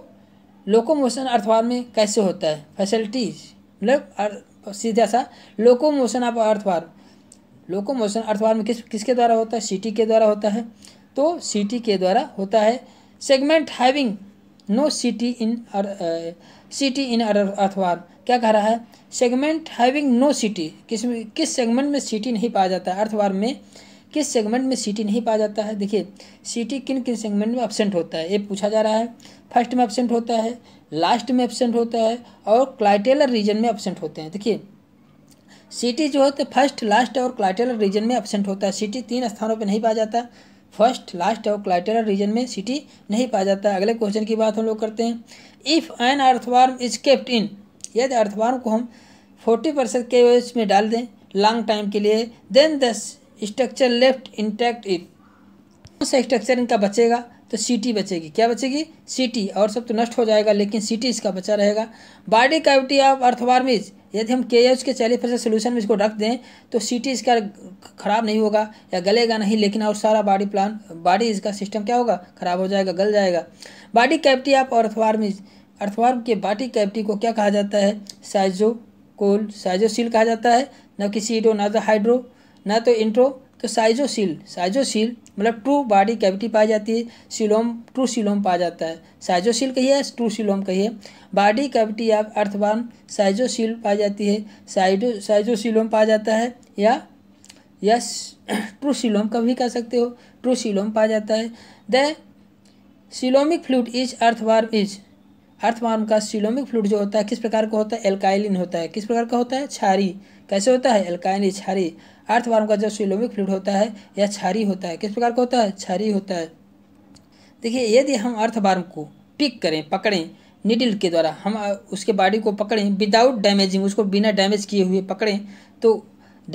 लोकोमोशन अर्थवार में कैसे होता है फैसिलिटीज मतलब सीधा सा locomotion of earthworm locomotion earthworm में किस किसके द्वारा होता है सिटी के द्वारा होता है तो सिटी के द्वारा होता है segment having no setae in setae in earthworm क्या कह रहा है सेगमेंट हैविंग नो सिटी किस किस सेगमेंट में सिटी नहीं पाया जाता है अर्थवार में किस सेगमेंट में सिटी नहीं पाया जाता है देखिए सिटी किन किन सेगमेंट में अपसेंट होता है ये पूछा जा रहा है फर्स्ट में अपसेंट होता है लास्ट में एबसेंट होता है और क्लाइटेलर रीजन में एबसेंट होते हैं देखिए सिटी जो होते फर्स्ट लास्ट और क्लाइटेलर रीजन में एबसेंट होता है सिटी तीन स्थानों पर नहीं पाया जाता फर्स्ट लास्ट और क्लाइटेलर रीजन में सिटी नहीं पाया जाता अगले क्वेश्चन की बात हम लोग करते हैं if an earthworm is kept in यदि अर्थवार्म को हम फोर्टी परसेंट के वेज में डाल दें लॉन्ग टाइम के लिए देन दस स्ट्रक्चर लेफ्ट इंटैक्ट इफ कौन सा स्ट्रक्चर इनका बचेगा तो सीटी बचेगी क्या बचेगी सीटी और सब तो नष्ट हो जाएगा लेकिन सीटी इसका बचा रहेगा बॉडी कैविटी ऑफ अर्थवार्मिज यदि हम के एच के चालीस परसेंट सोल्यूशन में इसको रख दें तो सीटी इसका खराब नहीं होगा या गलेगा नहीं लेकिन और सारा बॉडी प्लान बॉडी इसका सिस्टम क्या होगा खराब हो जाएगा गल जाएगा body cavity of earthworms earthworm के बॉडी कैविटी को क्या कहा जाता है साइजो कोल साइजोसील कहा जाता है न किसी ना तो हाइड्रो ना तो इंट्रो तो साइजोसील साइजोसील मतलब ट्रू बॉडी कैविटी पाई जाती है सिलोम ट्रू सिलोम पाया जाता है साइजोसिल कहिए ट्रू सिलोम कहिए बॉडी कैविटी या अर्थवान साइजोसिल पाई जाती है साइडो साइजोसिलोम पाया जाता है या यस ट्रू सिलोम का भी कह सकते हो ट्रू सिलोम पाया जाता है the coelomic fluid is earthworm is earthworm का सिलोमिक फ्लूड जो होता है किस प्रकार का होता है एल्काइलिन होता है किस प्रकार का होता है छारी कैसे होता है एल्काइलिन छारी अर्थवर्म का जो सिलोमिक फ्लूड होता है यह छारी होता है किस प्रकार का होता है छारी होता है देखिए यदि हम अर्थवर्म को पिक करें पकड़ें निडिल के द्वारा हम उसके बॉडी को पकड़ें विदाउट डैमेजिंग उसको बिना डैमेज किए हुए पकड़ें तो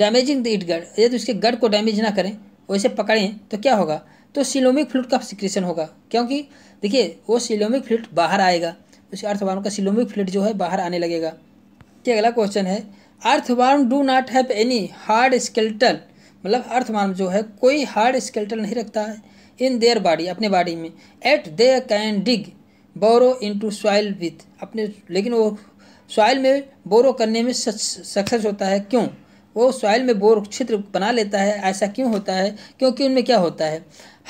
डैमेजिंग द इट गड यदि उसके गड को डैमेज ना करें वैसे पकड़ें तो क्या होगा तो सिलोमिक फ्लूड का सिक्रेशन होगा क्योंकि देखिए वो सिलोमिक फ्लूड बाहर आएगा उस अर्थवानों का सिलोमिक फ्लूड जो है बाहर आने लगेगा कि अगला क्वेश्चन है earthworm do not have any hard skeleton मतलब अर्थवार्म जो है कोई हार्ड स्केल्टन नहीं रखता है इन देयर बॉडी अपने बॉडी में at they can dig burrow to soil with अपने लेकिन वो सॉइल में बोरो करने में सक्सेस होता है क्यों वो सॉइल में बोर क्षेत्र बना लेता है ऐसा क्यों होता है क्योंकि उनमें क्या होता है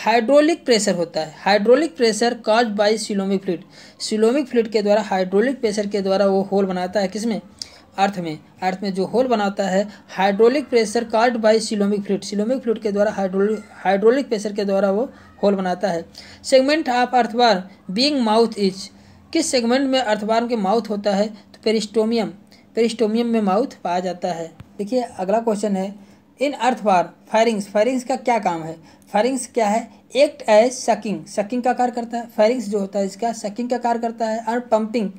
हाइड्रोलिक प्रेशर होता है hydraulic pressure cause by coelomic fluid coelomic fluid के द्वारा हाइड्रोलिक प्रेशर के द्वारा वो होल बनाता है किसमें अर्थ में अर्थ में जो होल बनाता है hydraulic pressure caused by coelomic fluid coelomic fluid के द्वारा हाइड्रोलिक हाइड्रोलिक प्रेशर के द्वारा वो होल बनाता है segment of earthworm being mouth is किस सेगमेंट में अर्थवार के माउथ होता है तो पेरिस्टोमियम पेरिस्टोमियम में माउथ पाया जाता है देखिए अगला क्वेश्चन है इन अर्थवार फायरिंग्स फायरिंग्स का क्या काम है फायरिंग्स क्या है एक्ट एज सकिंग सकिंग का कार्य करता है फायरिंग्स जो होता है इसका सकिंग का कार्य करता है और पंपिंग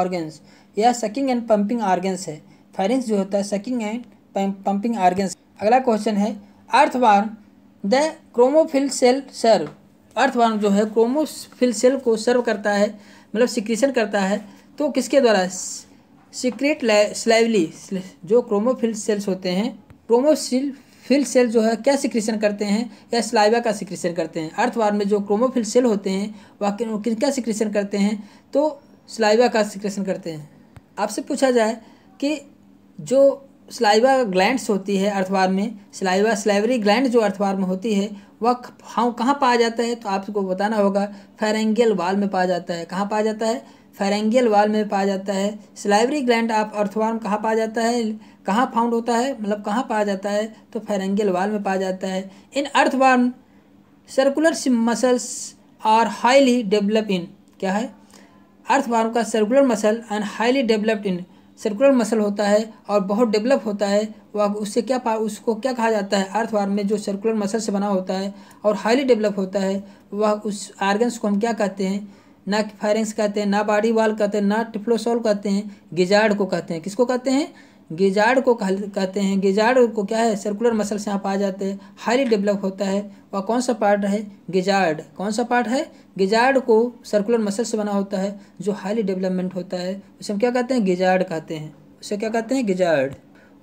ऑर्गन्स यह सकिंग एंड पंपिंग ऑर्गेंस है फेरिंग्स जो होता है सकिंग एंड पंपिंग आर्गन्स अगला क्वेश्चन है earthworm the chromophil cell serve earthworm जो है क्रोमोफिल सेल को सर्व करता है मतलब सिक्रीशन करता है तो किसके द्वारा सिक्रेट स्लाइवली जो क्रोमोफिल सेल्स होते हैं क्रोमोसिल फिल सेल जो है क्या सिक्रीशन करते हैं या स्लाइवा का सिक्रीशन करते हैं अर्थवार में जो क्रोमोफिल सेल होते हैं वह किन क्या सिक्रीशन करते हैं तो स्लाइवा का सिक्रीशन करते हैं आपसे पूछा जाए कि जो स्लाइवा ग्लैंड्स होती है अर्थवार में स्लाइवा स्लाइवरी ग्लैंड जो अर्थवार में होती है वह हाँ कहाँ पाया जाता है तो आपको बताना होगा फेरेंगियल वाल में पाया जाता है कहाँ पाया जाता है फेरेंगियल वाल में पाया जाता है स्लाइवरी ग्लैंड आप अर्थवार में कहाँ पाया जाता है कहाँ फाउंड होता है मतलब कहाँ पाया जाता है तो फेरेंगियल वाल में पाया जाता है in earthworm circular muscles are highly develop in क्या है अर्थवार्म का circular muscle and highly developed in circular muscle होता है और बहुत डेवलप होता है वह उससे क्या पा उसको क्या कहा जाता है अर्थवार्म में जो सर्कुलर मसल से बना होता है और हाईली डेवलप होता है वह उस आर्गन्स को हम क्या कहते हैं ना फायरिंग्स कहते हैं ना बाड़ी वाल कहते हैं ना टिफ्लोसोल कहते हैं गिजार्ड को कहते हैं किसको कहते हैं गिजार्ड को कहते हैं गिजार्ड को क्या है सर्कुलर मसल से यहाँ पाए जाते हैं हाईली डेवलप होता है और कौन सा पार्ट है गिजार्ड कौन सा पार्ट है गिजार्ड को सर्कुलर मसल से बना होता है जो हाईली डेवलपमेंट होता है उसे हम क्या कहते हैं गिजार्ड कहते हैं उसे क्या कहते हैं गिजार्ड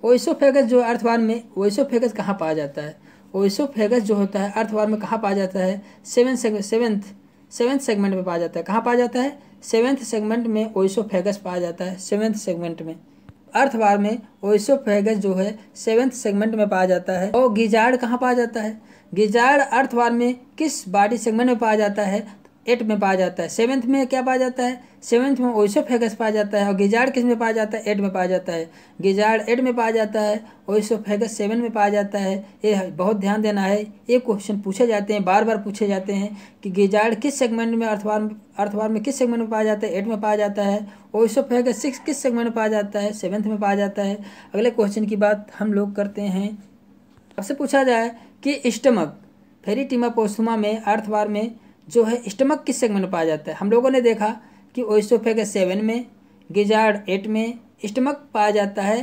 ओइसोफेगस जो अर्थवार में ओइसोफेगस कहाँ पाया जाता है ओइसोफेगस जो होता है अर्थवार में कहाँ पाया जाता है सेवन सेवेंथ सेवेंथ सेगमेंट में पाया जाता है कहाँ पाया जाता है सेवेंथ सेगमेंट में ओइसोफेगस पाया जाता है सेवेंथ सेगमेंट में अर्थवार में ओइसोफेगस जो है सेवेंथ सेगमेंट में पाया जाता है और गिजार्ड कहाँ पाया जाता है गिजार्ड अर्थवार में किस बॉडी सेगमेंट में पाया जाता है एट में पाया जाता है सेवन्थ में क्या पाया जाता है सेवन्थ में ओइसोफेगस पाया जाता है और गिजार्ड किस में पाया जाता है एट में पाया जाता है गिजार्ड एट में पाया जाता है ओइसोफेगस सेवन में पाया जाता है ये बहुत ध्यान देना है ये क्वेश्चन पूछे जाते हैं बार बार पूछे जाते हैं कि गिजार्ड किस सेगमेंट में अर्थवार अर्थवार में किस सेगमेंट में पाया जाता है एट में पाया जाता है ओइसोफेगस सिक्स किस सेगमेंट में पाया जाता है सेवन्थ में पाया जाता है अगले क्वेश्चन की बात हम लोग करते हैं आपसे पूछा जाए कि स्टमक फेरी टीमा पोस्थुमा में अर्थवार में जो है स्टमक किस सेगमेंट में पाया जाता है हम लोगों ने देखा कि ओइसोफेगस सेवन में गिजार्ड एट में स्टमक पाया जाता है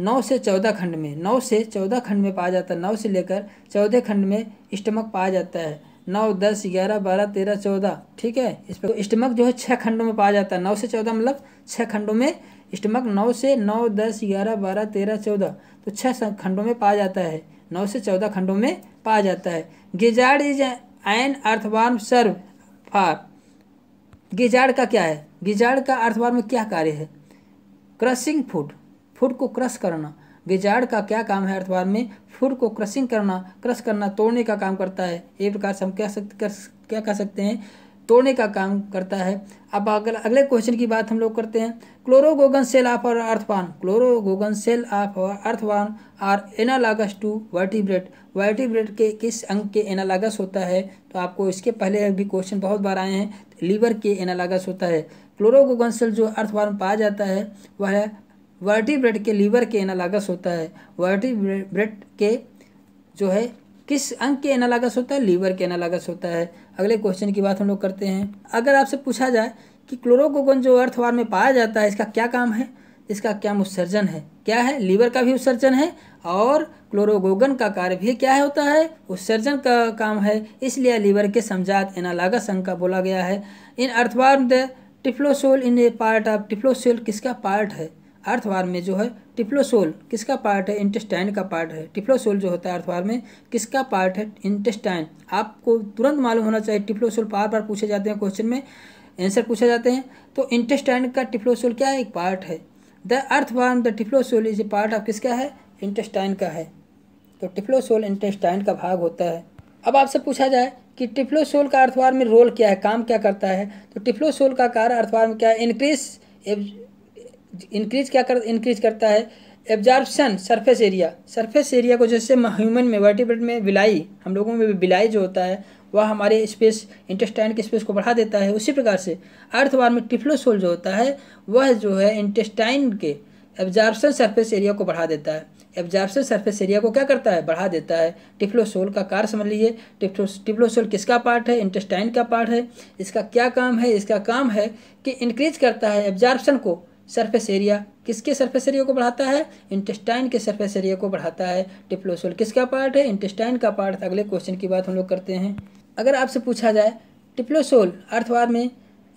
नौ से चौदह खंड में नौ से चौदह खंड में पाया जाता है नौ से लेकर चौदह खंड में स्टमक पाया जाता है नौ दस ग्यारह बारह तेरह चौदह ठीक है इस पर स्टमक जो है छः खंडों में पाया जाता है नौ से चौदह मतलब छः खंडों में स्टमक नौ से नौ दस ग्यारह बारह तेरह चौदह तो छः खंडों में पाया जाता है नौ से चौदह खंडों में पाया जाता है gizzard is an earthworm serve for गिजाड़ का क्या है गिजाड़ का अर्थवार्म में क्या कार्य है क्रशिंग फूड फूड को क्रश करना गिजाड़ का क्या काम है अर्थवार में फूड को क्रशिंग करना क्रश करना तोड़ने का काम करता है एक प्रकार से हम क्या सकते क्या कह सकते हैं तोड़ने का काम करता है अब अगल अगले क्वेश्चन की बात हम लोग करते हैं क्लोरोगोगन सेल ऑफ और अर्थवान क्लोरोगोगन सेल ऑफ और earthworm are analogous to vertebrate vertebrate के किस अंग के एनालागस होता है तो आपको इसके पहले भी क्वेश्चन बहुत बार आए हैं लीवर के एनालागस होता है क्लोरोगोगन सेल जो अर्थवान पाया जाता है वह वर्टिब्रेट के लीवर के एनालागस होता है वर्टिब्रेट के जो है किस अंग के एनालागस होता है लीवर के एनालागस होता है अगले क्वेश्चन की बात हम लोग करते हैं अगर आपसे पूछा जाए कि क्लोरोगोगन जो अर्थवार में पाया जाता है इसका क्या काम है इसका क्या उत्सर्जन है क्या है लीवर का भी उत्सर्जन है और क्लोरोगोगन का कार्य भी क्या होता है उत्सर्जन का काम है इसलिए लीवर के समझात एनालागा संघ का बोला गया है in earthworm the typhlosole in a part of typhlosole किसका पार्ट है अर्थवार में जो है टिप्लोसोल किसका पार्ट है इंटेस्टाइन का पार्ट है टिप्लोसोल जो होता है अर्थवार में किसका पार्ट है इंटेस्टाइन आपको तुरंत मालूम होना चाहिए टिप्लोसोल बार बार पूछे जाते हैं क्वेश्चन में आंसर पूछे जाते हैं तो इंटेस्टाइन का टिप्लोसोल क्या है एक पार्ट है the earthworm the typhlosole is a part of किसका है इंटेस्टाइन का है तो टिप्लोसोल इंटेस्टाइन का भाग होता है अब आपसे पूछा जाए कि टिप्लोसोल का अर्थवार में रोल क्या है काम क्या करता है तो टिप्लोसोल का कार्य अर्थवार में क्या है इंक्रीज इंक्रीज क्या कर इंक्रीज करता है absorption surface area surface area को जैसे ह्यूमन में वर्टिब्रेट में विलाई हम लोगों में विलाई जो होता है वह हमारे स्पेस इंटेस्टाइन के स्पेस को बढ़ा देता है उसी प्रकार से अर्थवार में टिफ्लोसोल जो होता है वह जो है इंटेस्टाइन के एब्जॉर्बशन सरफेस एरिया को बढ़ा देता है एब्जॉर्बशन सरफेस एरिया को क्या करता है बढ़ा देता है टिफ्लोसोल का कार समझ लीजिए टिफ्लोसोल किसका पार्ट है इंटेस्टाइन का पार्ट है इसका क्या काम है इसका काम है कि इंक्रीज करता है एब्जॉर्बशन को सरफेस एरिया किसके सरफेस एरिया को बढ़ाता है इंटेस्टाइन के सरफेस एरिया को बढ़ाता है टिप्लोसोल किसका पार्ट है इंटेस्टाइन का पार्ट अगले क्वेश्चन की बात हम लोग करते हैं अगर आपसे पूछा जाए टिप्लोसोल अर्थवाद में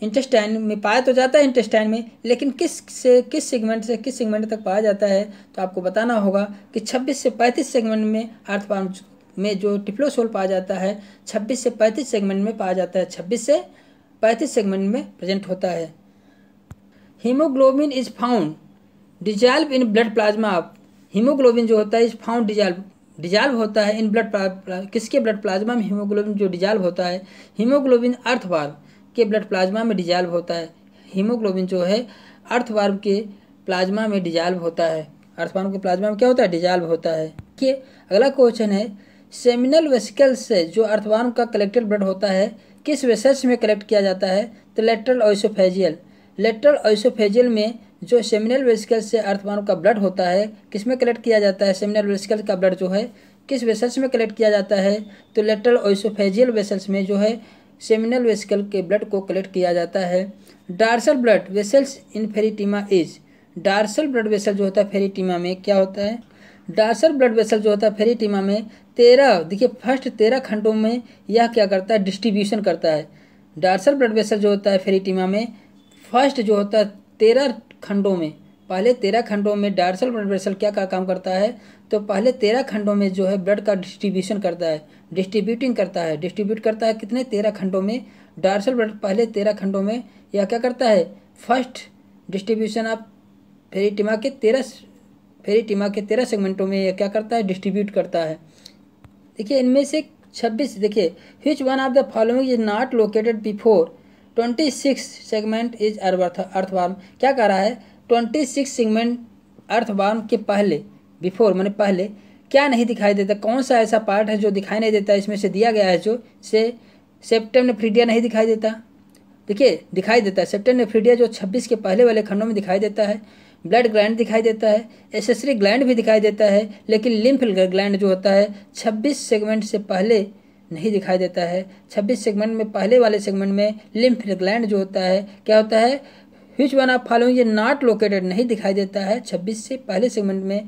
इंटेस्टाइन में पाया तो जाता है इंटेस्टाइन में लेकिन किस से किस सेगमेंट से किस सेगमेंट तक पाया जाता है तो आपको बताना होगा कि 26 से 35 सेगमेंट में अर्थवाद में जो टिप्लोसोल पाया जाता है 26 से 35 सेगमेंट में पाया जाता है 26 से 35 सेगमेंट में प्रेजेंट होता है haemoglobin is found dissolve in blood plasma haemoglobin जो होता है इज फाउंड डिजॉल्व डिजॉल्व होता है इन ब्लड किसके ब्लड प्लाज्मा में हीमोग्लोबिन जो डिजॉल्व होता है हीमोग्लोबिन अर्थवार्व के ब्लड प्लाज्मा में डिजॉल्व होता है हीमोग्लोबिन जो है अर्थवार्व के प्लाज्मा में डिजॉल्व होता है अर्थवार्व के प्लाज्मा में क्या होता है डिजॉल्व होता है कि अगला क्वेश्चन है सेमिनल वेसिकल से जो अर्थवार्व का कलेक्टेड ब्लड होता है किस वेसल्स में कलेक्ट किया जाता है तो लेटरल ओइसोफेजियल लेटरल ऑइसोफेजियल में जो सेमिनल वेसिकल से अर्थमानव का ब्लड होता है किस में कलेक्ट किया जाता है सेमिनल वेसिकल का ब्लड जो है किस वेसल्स में कलेक्ट किया जाता है तो लेटरल ऑइसोफेजियल वेसल्स में जो है सेमिनल वेसिकल के ब्लड को कलेक्ट किया जाता है dorsal blood vessels in Pheretima is dorsal blood vessel जो होता है फेरीटीमा में क्या होता है डार्सल ब्लड वेसल जो होता है फेरीटीमा में तेरह देखिए फर्स्ट तेरह खंडों में यह क्या करता है डिस्ट्रीब्यूशन करता है डार्सल ब्लड वेसल जो होता है फेरीटीमा में फर्स्ट जो होता है तेरह खंडों में पहले तेरह खंडों में डार्सल ब्लड वेसल क्या का काम करता है तो पहले तेरह खंडों में जो है ब्लड का डिस्ट्रीब्यूशन करता है डिस्ट्रीब्यूटिंग करता है डिस्ट्रीब्यूट करता है कितने तेरह खंडों में डार्सल ब्लड पहले तेरह खंडों में यह क्या करता है फर्स्ट डिस्ट्रीब्यूशन फेरी टिमा के तेरह टिमा के तेरह सेगमेंटों में यह क्या करता है डिस्ट्रीब्यूट करता है देखिए इनमें से छब्बीस देखिए which one of the following is not located before twenty six segment is earth earthworm क्या कह रहा है ट्वेंटी सिक्स सेगमेंट अर्थवार्म के पहले बिफोर मैंने पहले क्या नहीं दिखाई देता कौन सा ऐसा पार्ट है जो दिखाई नहीं देता इसमें से दिया गया है जो से सेप्टम फ्रीडिया नहीं दिखाई देता देखिए दिखाई देता है सेप्टम फ्रीडिया जो छब्बीस के पहले वाले खंडों में दिखाई देता है ब्लड ग्लैंड दिखाई देता है एसेसरी ग्लैंड भी दिखाई देता है लेकिन लिम्फ ग्लैंड जो होता है छब्बीस सेगमेंट से पहले नहीं दिखाई देता है छब्बीस सेगमेंट में पहले वाले सेगमेंट में लिम्फ ग्लैंड जो होता है क्या होता है विच वन ऑफ फॉलोइंग ये नॉट लोकेटेड नहीं दिखाई देता है छब्बीस से पहले सेगमेंट में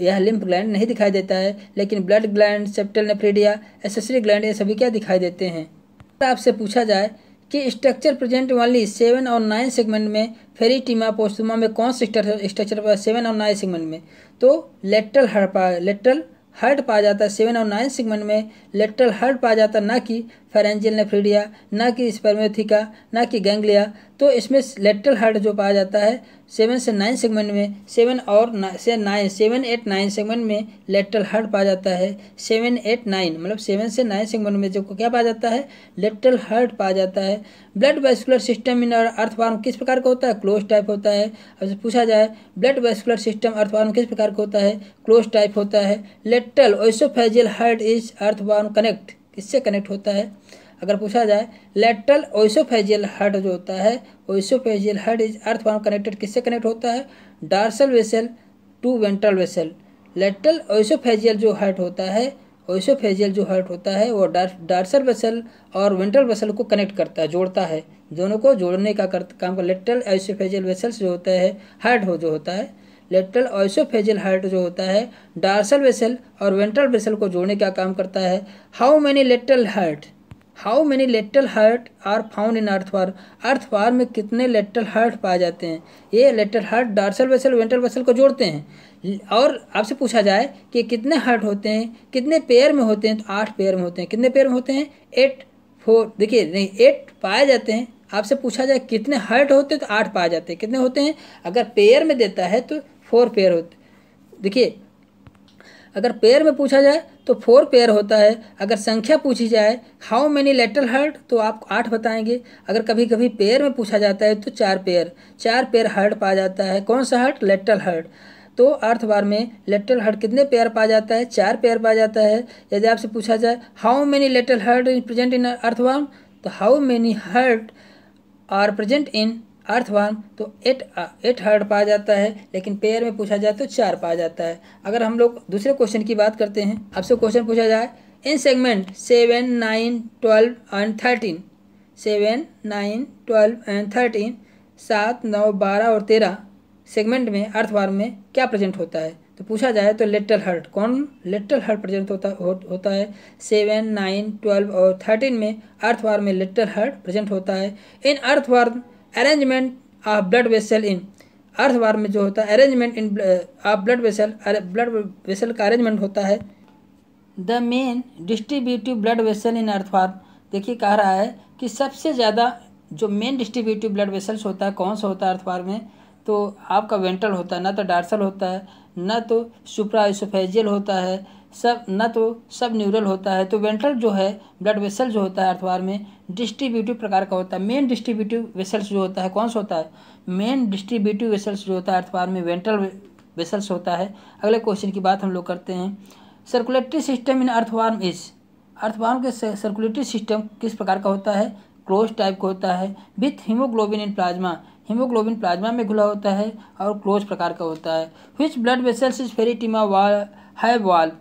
यह लिम्फ ग्लैंड नहीं दिखाई देता है लेकिन blood gland septal nephridia accessory gland ये सभी क्या दिखाई देते हैं अगर तो आपसे पूछा जाए कि स्ट्रक्चर प्रेजेंट वाली सेवन और नाइन सेगमेंट में फेरी टीमा पोस्टुमा में कौन से स्ट्रक्चर सेवन और नाइन सेगमेंट में तो लेटरल हड़पा लेटरल हर्ट पाया जाता है सेवन और नाइन सेगमेंट में लेटरल हर्ट पाया जाता है ना कि फेरेंजियल नेफ्रीडिया ना कि स्पर्मेथिका ना कि गैंग्लिया तो इसमें लेटरल हार्ट जो पाया जाता है सेवन से नाइन सेगमेंट में सेवन और ना, से nine seven eight nine segment में लेटरल हार्ट पाया जाता है सेवन एट नाइन मतलब सेवन से नाइन सेगमेंट में जो क्या पाया जाता है लेटरल हार्ट पाया जाता है blood vascular system in earthworm किस प्रकार का होता है क्लोज टाइप होता है अब पूछा जाए ब्लड वेस्कुलर सिस्टम अर्थवार्म किस प्रकार का होता है क्लोज टाइप होता है lateral oesophageal heart is earthworm connect किससे कनेक्ट होता है अगर पूछा जाए लेटरल ओइसोफेजियल हर्ट जो होता है oesophageal heart is earthworm connected किससे कनेक्ट होता है dorsal vessel to ventral vessel lateral oesophageal जो हर्ट होता है ओइसोफेजियल जो हर्ट होता है वो डार्सल वेसल और वेंट्रल वेसल को कनेक्ट करता है जोड़ता है दोनों को जोड़ने का कर, काम का लेटरल ओइसोफेजियल वेसल्स जो होता है हर्ट हो जो होता है लेटरल ऑइसोफेजल हार्ट जो होता है डार्सल वेसल और वेंट्रल वेसल को जोड़ने का काम करता है how many lateral heart how many lateral heart are found in earthworm earthworm में कितने लेटरल हार्ट पाए जाते हैं ये lateral heart dorsal vessel ventral vessel को जोड़ते हैं और आपसे पूछा जाए कि कितने हार्ट होते हैं कितने पेयर में होते हैं तो आठ पेयर में होते हैं कितने पेयर में होते हैं एट फोर देखिए नहीं एट पाए जाते हैं आपसे पूछा जाए कितने हर्ट होते हैं तो आठ पाए जाते हैं कितने होते हैं अगर पेयर में देता है तो फोर पेयर होते देखिए अगर पेयर में पूछा जाए तो फोर पेयर होता है अगर संख्या पूछी जाए हाउ मैनी लेटल हर्ट तो आप आठ बताएंगे अगर कभी कभी पेयर में पूछा जाता है तो चार पेयर चार पेयर हर्ट पा जाता है कौन सा हर्ट लेटल हर्ट तो अर्थ बार में लेटल हर्ट कितने पेयर पा जाता है चार पेयर पा जाता है यदि आपसे पूछा जाए how many lateral heart is present in earthworm तो how many heart are present in earthworm तो एट एट हर्ड पाया जाता है लेकिन पेयर में पूछा जाए तो चार पाया जाता है अगर हम लोग दूसरे क्वेश्चन की बात करते हैं आपसे क्वेश्चन पूछा जाए in segment seven nine twelve and thirteen seven nine twelve and thirteen सात नौ बारह और तेरह सेगमेंट में अर्थवार में क्या प्रेजेंट होता है तो पूछा जाए तो लिटल हर्ट कौन लिटल हर्ट प्रेजेंट होता हो, होता है सेवन नाइन ट्वेल्व और थर्टीन में अर्थवार में लिटल हर्ट प्रेजेंट होता है in earthworm arrangement of blood vessel in earth में जो होता है arrangement in of blood vessel blood vessel का अरेंजमेंट होता है the main distributive blood vessel in earthworm देखिए कह रहा है कि सबसे ज़्यादा जो मेन डिस्ट्रीब्यूटिव ब्लड वेसल्स होता है कौन सा होता है अर्थवार में तो आपका वेंटल होता है ना तो डार्सल होता है ना तो सुप्राइसोफेजियल होता है सब न तो सब न्यूरल होता है तो वेंट्रल जो है ब्लड वेसल जो होता है अर्थवार में डिस्ट्रीब्यूटिव प्रकार का होता है मेन डिस्ट्रीब्यूटिव वेसल्स जो होता है कौन सा होता है मेन डिस्ट्रीब्यूटिव वेसल्स जो होता है अर्थवार में वेंट्रल वेसल्स होता है अगले क्वेश्चन की बात हम लोग करते हैं circulatory system in earthworm is earthworm के सर्कुलेटरी सिस्टम किस प्रकार का होता है क्लोज टाइप का होता है with haemoglobin in plasma haemoglobin plasma में घुला होता है और क्लोज प्रकार का होता है which blood vessels is Pheretima valve have valve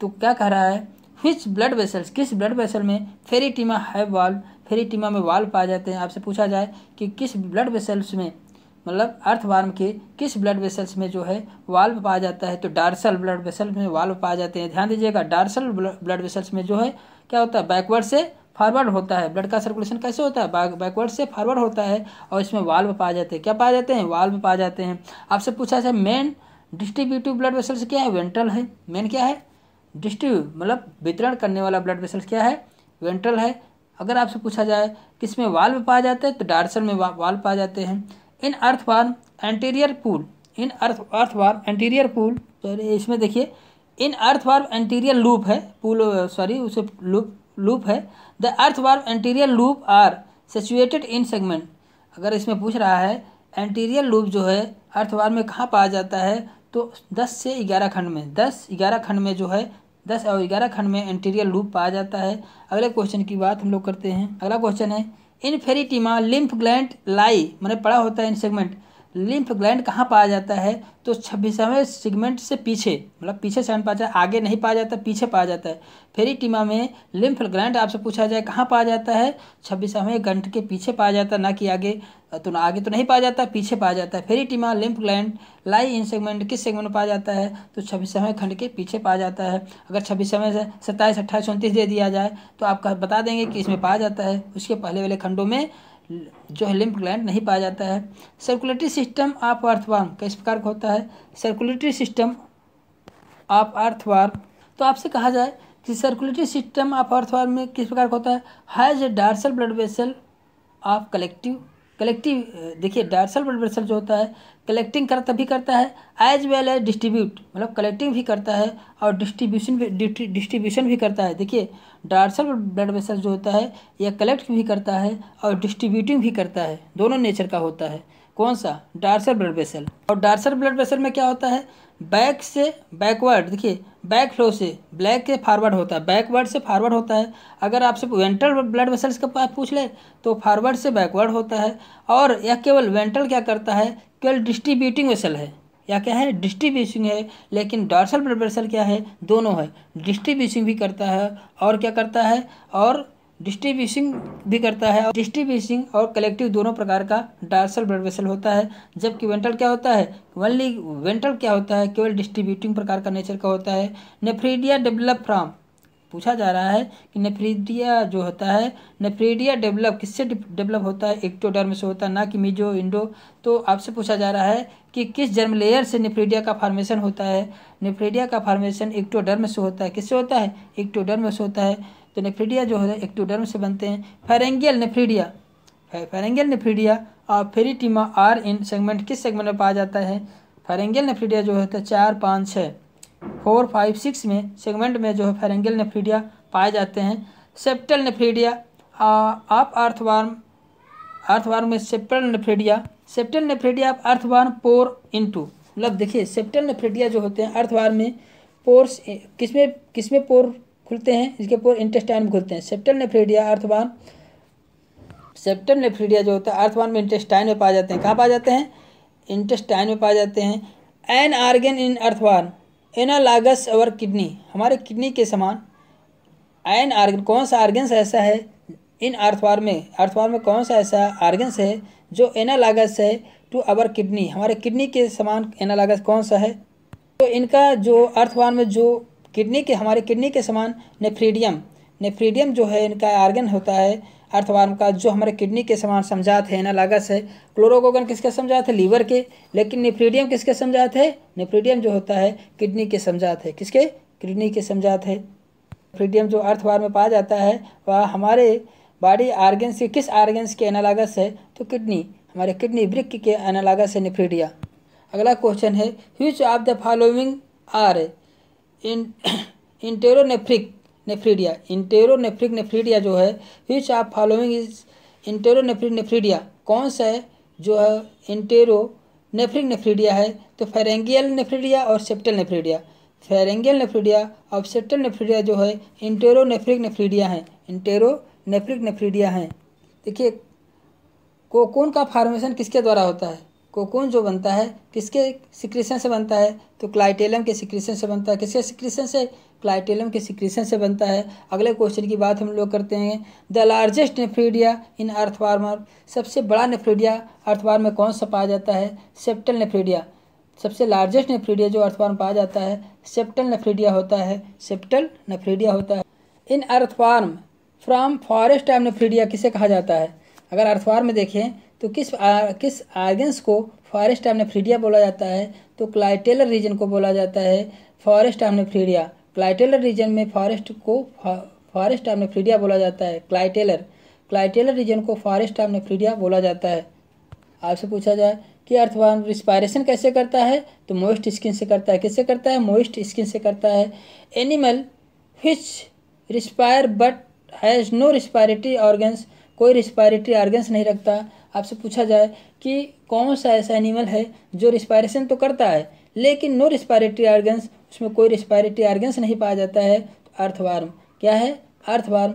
तो क्या कह रहा है विच ब्लड वेसल्स किस ब्लड वेसल में फेरीटीमा है वाल फेरीटीमा में वाल पाए जाते हैं आपसे पूछा जाए कि किस ब्लड वेसल्स में मतलब अर्थवार्म के किस ब्लड वेसल्स में जो है वाल्व पाया जाता है तो डार्सल ब्लड वेसल में वाल्व पाए जाते हैं ध्यान दीजिएगा डार्सल ब्लड वेसल्स में जो है क्या होता है बैकवर्ड से फॉरवर्ड होता है ब्लड का सर्कुलेशन कैसे होता है बैकवर्ड से फॉरवर्ड होता है और इसमें वाल्व पाए जाते हैं क्या पाए जाते हैं वाल्व पाए जाते हैं आपसे पूछा जाए मेन डिस्ट्रीब्यूटिव ब्लड वेसल्स क्या है वेंट्रल है मेन क्या है डिस्ट्रीब्यू मतलब वितरण करने वाला ब्लड वेसल्स क्या है वेंट्रल है अगर आपसे पूछा जाए किस में वाल्व पाए जाते हैं तो डार्सल में वाल्व पाए जाते हैं in earthworm anterior pool in earth earthworm anterior pool sorry इसमें देखिए इन अर्थवार्म एंटीरियर लूप है पूल सॉरी उसे लूप लूप है the earthworm anterior loop are situated in segment अगर इसमें पूछ रहा है एंटीरियर लूप जो है अर्थवार में कहाँ पाया जाता है तो 10 से 11 खंड में 10 11 खंड में जो है दस और ग्यारह खंड में एंटीरियर लूप पाया जाता है अगले क्वेश्चन की बात हम लोग करते हैं अगला क्वेश्चन है इनफेरिटिमा लिम्फ ग्लैंड लाई मैंने पढ़ा होता है इन सेगमेंट लिम्फ ग्लैंड कहाँ पाया जाता है तो छब्बीसवें सिगमेंट से पीछे मतलब पीछे सेगमेंट पाया जाता है आगे नहीं पाया जाता पीछे पाया जाता है फेरी टीमा में लिम्फ ग्लैंड आपसे पूछा जाए कहाँ पाया जाता है छब्बीसवें गंठ के पीछे पाया जाता है ना कि आगे तो ना आगे तो नहीं पाया जाता पीछे पाया जाता है Pheretima lymph gland lie in segment किस सेगमेंट में पाया जाता है तो छब्बीसवें खंड के पीछे पाया जाता है अगर छब्बीसवें से सत्ताईस अट्ठाईस उनतीस दे दिया जाए तो आपका बता देंगे कि इसमें पाया जाता है उसके पहले वाले खंडों में जो है लिम्फ ग्लैंड नहीं पाया जाता है सर्कुलेटरी सिस्टम ऑफ अर्थवार किस प्रकार का होता है सर्कुलेटरी सिस्टम ऑफ अर्थवार तो आपसे कहा जाए कि सर्कुलेटरी सिस्टम ऑफ अर्थवार में किस प्रकार का होता है has a dorsal blood vessel of collective collective देखिए डार्सल ब्लड वेसल जो होता है कलेक्टिंग कर तभी करता है एज वेल एज डिस्ट्रीब्यूट मतलब कलेक्टिंग भी करता है और डिस्ट्रीब्यूशन भी डिस्ट्रीब्यूशन भी करता है देखिए डार्सल ब्लड वेसल जो होता है यह कलेक्ट भी करता है और डिस्ट्रीब्यूटिंग भी करता है दोनों नेचर का होता है कौन सा डार्सर ब्लड वेसल और डार्सर ब्लड वेसल में क्या होता है बैक से बैकवर्ड देखिए बैक फ्लो से ब्लैक के फॉरवर्ड होता है बैकवर्ड से फॉरवर्ड होता है अगर आपसे वेंट्रल ब्लड वेसल्स पास पूछ ले तो फॉरवर्ड से बैकवर्ड होता है और यह केवल वेंट्रल क्या करता है केवल डिस्ट्रीब्यूटिंग वेसल है या क्या है डिस्ट्रीब्यूशन है लेकिन डॉर्सल ब्लड वेसल क्या है दोनों है डिस्ट्रीब्यूशन भी करता है और क्या करता है और डिस्ट्रीब्यूशिंग भी करता है डिस्ट्रीब्यूशिंग और कलेक्टिव दोनों प्रकार का डार्सल ब्लड वेसल होता है जबकि वेंटल क्या होता है वनली वेंटल क्या होता है केवल डिस्ट्रीब्यूटिंग प्रकार का नेचर का होता है नेफ्रीडिया डेवलप फ्राम पूछा जा रहा है कि नेफ्रीडिया जो होता है नेफ्रीडिया डेवलप किससे डेवलप होता है एक्टोडर्म से होता है ना कि मिजो इंडो तो आपसे पूछा जा रहा है कि किस जर्म लेयर से नेफ्रीडिया का फार्मेशन होता है नेफ्रीडिया का फार्मेशन एक्टोडर्म से होता है किससे होता है एक्टोडर्म से होता है तो नेफ्रीडिया जो होता है एक्टोडर्म से बनते हैं फेरेंगियल नेफ्रीडिया फेरेंगियल नेफ्रीडिया और फेरिटिमा आर इन सेगमेंट किस सेगमेंट में पाया जाता है फेरेंगियल नेफ्रीडिया जो होता है चार पाँच छः फोर फाइव सिक्स में सेगमेंट में जो है फेरेंगल नेफ्रीडिया पाए जाते हैं septal nephridia of earthworm earthworm में septal nephridia septal nephridia of earthworm pour into मतलब देखिए सेप्टल नेफ्रीडिया जो होते हैं अर्थवार्म में पोर्स किसमें किसमें पोर खुलते हैं इसके पोर इंटेस्टाइन में खुलते हैं septal nephridia earthworm septal nephridia जो होता है अर्थवार्म में इंटेस्टाइन में पाए जाते हैं कहाँ पाए जाते हैं इंटेस्टाइन में पाए जाते हैं an organ in earthworm analogous our kidney हमारे किडनी के समान आयन आर्गन कौन सा आर्गन्स ऐसा है इन अर्थवार में आर्थवार में कौन सा ऐसा आर्गन्स है जो एनालागस है टू अवर किडनी हमारे किडनी के समान एनालागस कौन सा है तो इनका जो अर्थवार में जो किडनी के हमारे किडनी के समान नेफ्रीडियम नेफ्रीडियम जो है इनका आर्गन होता है अर्थवार्म का जो हमारे किडनी के समान समझात है एनालागस है क्लोरोगोगन किसके समझात है लीवर के लेकिन निफ्रीडियम किसके समझात है निफ्रीडियम जो होता है किडनी के समझात है किसके किडनी के समझात थे निफ्रीडियम जो अर्थवार में पाया जाता है वह हमारे बॉडी आर्गेंस के किस आर्गेंस के एनालागस है तो किडनी हमारे किडनी ब्रिक के एनालागस है निफ्रीडिया अगला क्वेश्चन है which of the following are in enteronephric nephridia enteronephric nephridia जो है which are following is nephric nephridia कौन सा है जो है इंटेरो नेफ्रिक नेफ्रीडिया है तो फेरेंगियल नेफ्रीडिया और सेप्टल नेफ्रीडिया फेरेंगियल नेफ्रीडिया और सेप्टल नेफ्रीडिया जो है इंटेरो नेफ्रिक नेफ्रीडिया हैं इंटेरो नेफ्रिक नेफ्रीडिया हैं देखिए कोकोन का फार्मेशन किसके द्वारा होता है कोकोन जो बनता है किसके सिक्रेशन से बनता है तो क्लाइटेलम के सिक्रेशन से बनता है किसके सिक्रेशन से क्लाइटेलम के सिक्रीशन से बनता है अगले क्वेश्चन की बात हम लोग करते हैं the largest nephridia in earthworm सबसे बड़ा नेफ्रीडिया अर्थवार में कौन सा पाया जाता है सेप्टल नेफ्रीडिया सबसे लार्जेस्ट नेफ्रीडिया जो अर्थवार्म पाया जाता है सेप्टल नेफ्रीडिया होता है सेप्टल नेफ्रीडिया होता है in earthworm from forest time nephridia किसे कहा जाता है अगर अर्थवार में देखें तो किस आ, किस आर्गेंस को फॉरेस्ट टाइम नेफ्रीडिया बोला जाता है तो क्लाइटेलर रीजन को बोला जाता है forest time nephridia clitellar region में फॉरेस्ट को फॉरेस्ट आमनेफ्रीडिया बोला जाता है क्लाइटेलर क्लाइटेलर रीजन को फॉरेस्ट आमनेफ्रीडिया बोला जाता है आपसे पूछा जाए कि अर्थवान रिस्पायरेशन कैसे करता है तो मोइस्ट स्किन से करता है किससे करता है मोइस्ट स्किन से करता है animal which respire but has no respiratory organs कोई रिस्पायरेटरी ऑर्गन्स नहीं रखता आपसे पूछा जाए कि कौन सा ऐसा एनिमल है जो रिस्पायरेशन तो करता है लेकिन नो रिस्पायरेटरी ऑर्गन्स उसमें कोई रिस्पायरेटरी आर्गेंस नहीं पाया जाता है तो अर्थवार्म क्या है अर्थवार्म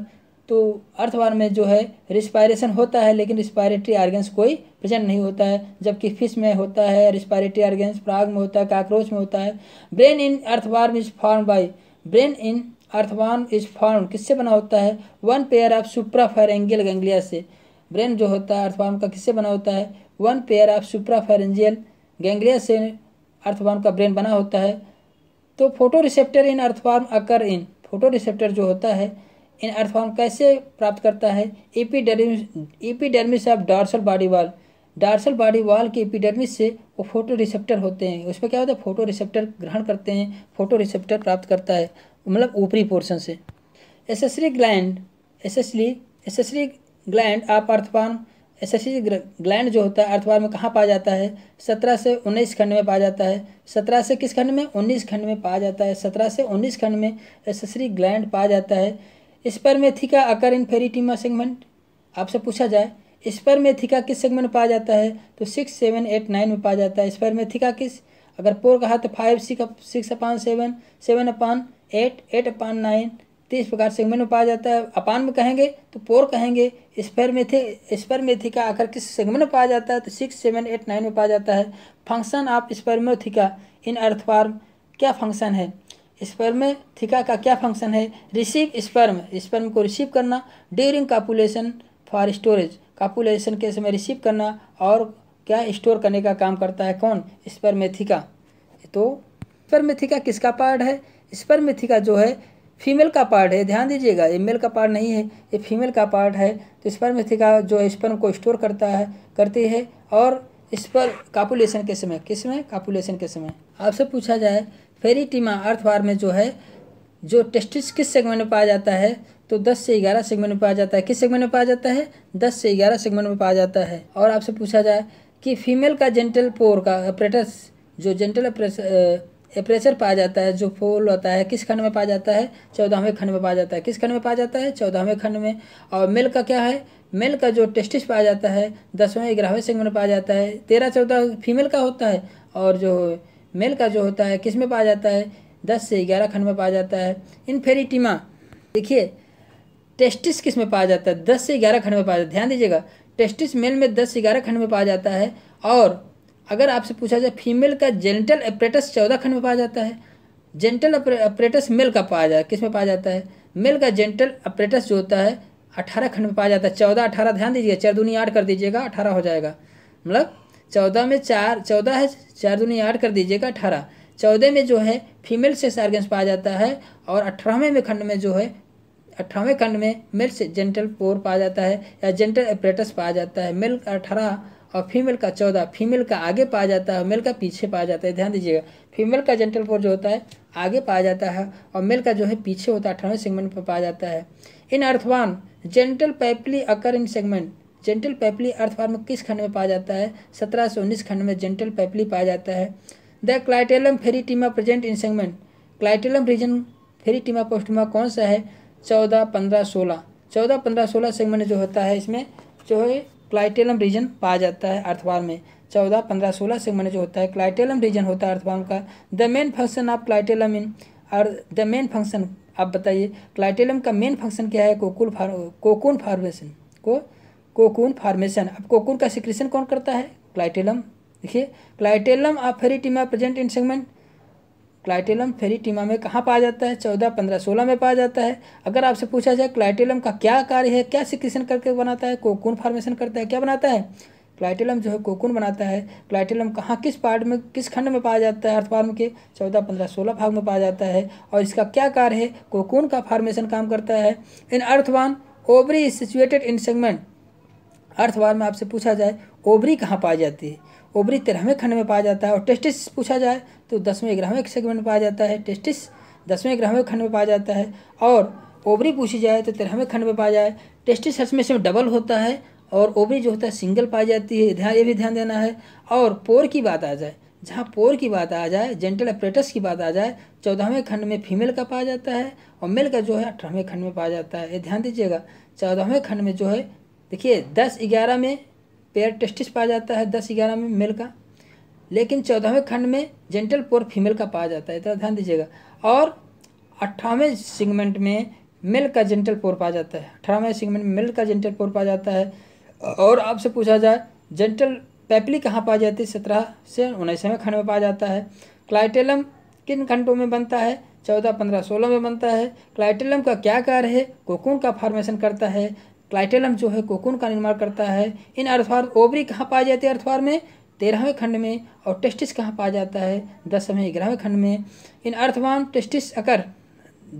तो अर्थवार्म में जो है रिस्पायरेशन होता है लेकिन रिस्पायरेटरी आर्गेंस कोई प्रेजेंट नहीं होता है जबकि फिश में होता है रिस्पायरेटरी आर्गेंस प्राग में होता है काकरोच में होता है brain in earthworm is form by brain in earthworm is form किससे बना होता है one pair of suprapharyngeal ganglia से ब्रेन जो होता है अर्थवार का किससे बना होता है one pair of suprapharyngeal ganglia से अर्थवार का ब्रेन बना होता है तो photoreceptor in earthworm occur in photo receptor जो होता है इन अर्थफॉर्म कैसे प्राप्त करता है epidermis epidermis of dorsal body wall dorsal body wall के एपीडर्मिस से वो फोटो रिसेप्टर होते हैं उसमें क्या होता है फोटो रिसेप्टर ग्रहण करते हैं फोटो रिसेप्टर प्राप्त करता है मतलब ऊपरी पोर्शन से accessory gland accessory accessory gland of earthworm SSC gland जो होता है अर्थवार में कहाँ पाया जाता है सत्रह से उन्नीस खंड में पाया जाता है सत्रह से किस खंड में उन्नीस खंड में पाया जाता है सत्रह से उन्नीस खंड में एसएससी ग्लैंड पाया जाता है थिका अकर इन फेरिटीमा सेगमेंट आपसे पूछा जाए थिका किस सेगमेंट में पाया जाता है तो सिक्स सेवन एट नाइन में पाया जाता है थिका किस अगर पोर कहा तो five six six upon seven seven upon eight eight upon nine तो इस प्रकार सेगमेंट में पाया जाता है अपान में कहेंगे तो पोर कहेंगे स्पेयर मेथी स्पेयर मेथी का आकर किस सेगमेंट में पाया जाता है तो सिक्स सेवन एट नाइन में पाया जाता है function of spermatheca in earthworm क्या फंक्शन है स्पर्मेथिका का क्या फंक्शन है रिसीव स्पर्म स्पर्म को रिसीव करना during copulation for storage copulation के समय रिसीव करना और क्या स्टोर करने का काम करता है कौन स्पर्मेथिका तो स्पर्मेथिका किसका पार्ट है स्पर्मेथिका जो है फीमेल का पार्ट है ध्यान दीजिएगा ये मेल का पार्ट नहीं है ये फीमेल का पार्ट है तो स्पर्म का जो स्पर्म को स्टोर करता है करती है और इस पर कापुलेशन के समय किस में कापुलेशन के समय आपसे पूछा जाए फेरिटिमा अर्थवार में जो है जो टेस्टिस किस सेगमेंट में पाया जाता है तो 10 से 11 सेगमेंट में पाया जाता है किस सेगमेंट में पाया जाता है 10 से 11 सेगमेंट में पाया जाता है और आपसे पूछा जाए कि फीमेल का जेंटल पोर का ऑपरेटस जो जेंटल अपरेटस एप्रेचर पाया जाता है जो फोल होता है किस खंड में पाया जाता है चौदहवें खंड में पाया जाता है किस खंड में पाया जाता है चौदहवें खंड में और मेल का क्या है मेल का जो टेस्टिस पाया जाता है दसवें ग्यारहवें सिंग में पाया जाता है तेरह चौदह फीमेल का होता है और जो मेल का जो होता है किस में पाया जाता है दस से ग्यारह खंड में पाया जाता है इनफेरिटिमा देखिए टेस्टिस किस में पाया जाता है दस से ग्यारह खंड में पाया जाता है ध्यान दीजिएगा टेस्टिस मेल में दस से ग्यारह खंड में पाया जाता है और अगर आपसे पूछा जाए फीमेल का जेंटल अप्रेटस चौदह खंड में पाया जाता है जेंटल अप्रेटस मेल का पाया जाता है किस में पाया जाता है मेल का जेंटल अप्रेटस जो होता है अठारह खंड में पाया जाता है चौदह अठारह ध्यान दीजिएगा चार दूनी आठ कर दीजिएगा अठारह हो जाएगा मतलब चौदह में चार चौदह है चार दुनिया आठ कर दीजिएगा अठारह चौदह में जो है फीमेल सेक्स ऑर्गेंस पाया जाता है और अठारहवें में खंड में जो है अठारहवें खंड में मेल से जेंटल पोर पाया जाता है या जेंटल अप्रेटस पाया जाता है मेल अठारह और फीमेल का चौदह फीमेल का आगे पाया जाता है मेल का पीछे पाया जाता है ध्यान दीजिएगा फीमेल का जेंटल फोर जो होता है आगे पाया जाता है और मेल का जो है पीछे होता है अठारहवें सेगमेंट पर पाया जाता है in earthworm genital papillae occur in segment genital papillae earthworm में किस खंड में पाया जाता है सत्रह से उन्नीस खंड में जेंटल पैपली पाया जाता है the clitellum pheretima present in segment clitellum region टीमा पोस्टमा कौन सा है चौदह पंद्रह सोलह चौदह पंद्रह सोलह सेगमेंट जो होता है इसमें जो है क्लाइटेलम रीजन पाया जाता है अर्थवार में चौदह पंद्रह सोलह सेगमेंट जो होता है क्लाइटेलम रीजन होता है अर्थवार्म का the main function of clitellum in और द मेन फंक्शन आप बताइए क्लाइटेलम का मेन फंक्शन क्या है कोकुल फार कोकून फार्मेशन को कोकून फार्मेशन अब कोकून का सिक्रेशन कौन करता है क्लाइटेलम देखिए clitellum of pheretima present in segment clitellum pheretima में कहाँ पाया जाता है चौदह पंद्रह सोलह में पाया जाता है अगर आपसे पूछा जाए क्लाइटेलम का क्या कार्य है क्या सिक्रेशन करके बनाता है कोकून फार्मेशन करता है क्या बनाता है क्लाइटेलम जो है कोकून बनाता है क्लाइटेलम कहाँ किस पार्ट में किस खंड में पाया जाता है अर्थफार्म के चौदह पंद्रह सोलह भाग में पाया जाता है और इसका क्या कार्य है कोकून का फार्मेशन काम करता है in earthworm ovary is situated in segment earthworm में आपसे पूछा जाए ओवरी कहाँ पाई जाती है ओबरी तेरहवें खंड में पाया जाता है और टेस्टिस पूछा जाए तो दसवें ग्रहवें सेगमेंट में पाया जाता है टेस्टिस दसवें ग्रहवें खंड में पाया जाता है और ओबरी पूछी जाए तो तेरहवें खंड में पाया जाए टेस्टिस हर्ष में डबल होता है और ओबरी जो होता है सिंगल पाई जाती है ध्यान ये भी ध्यान देना है और पोर की बात आ जाए जहाँ पोर की बात आ जाए जेंटल अप्रेटस की बात आ जाए चौदहवें खंड में फीमेल का पाया जाता है और मेल का जो है अठारहवें खंड में पाया जाता है ये ध्यान दीजिएगा चौदहवें खंड में जो है देखिए दस ग्यारह में पेयर टेस्टिस पाया जाता है दस ग्यारह में मेल का लेकिन चौदहवें खंड में जेंटल पोर फीमेल का पाया जाता है इतना ध्यान दीजिएगा और अट्ठारहवें सिगमेंट में मेल का जेंटल पोर पाया जाता है अठारहवें सिगमेंट में मेल का जेंटल पोर पाया जाता है और आपसे पूछा जाए जेंटल पैपली कहाँ पाई जाती है सत्रह से उन्नीसवें खंड में पाया जाता है क्लाइटेलम किन खंडों में बनता है चौदह पंद्रह सोलह में बनता है क्लाइटेलम का क्या कार्य है कोकून का फॉर्मेशन करता है क्लाइटेलम जो है कोकुन का निर्माण करता है इन अर्थवार ओवरी कहाँ पाए जाते हैं अर्थवार में तेरहवें खंड में और टेस्टिस कहाँ पाया जाता है दसवें ग्यारहवें खंड में इन अर्थवान टेस्टिस अकर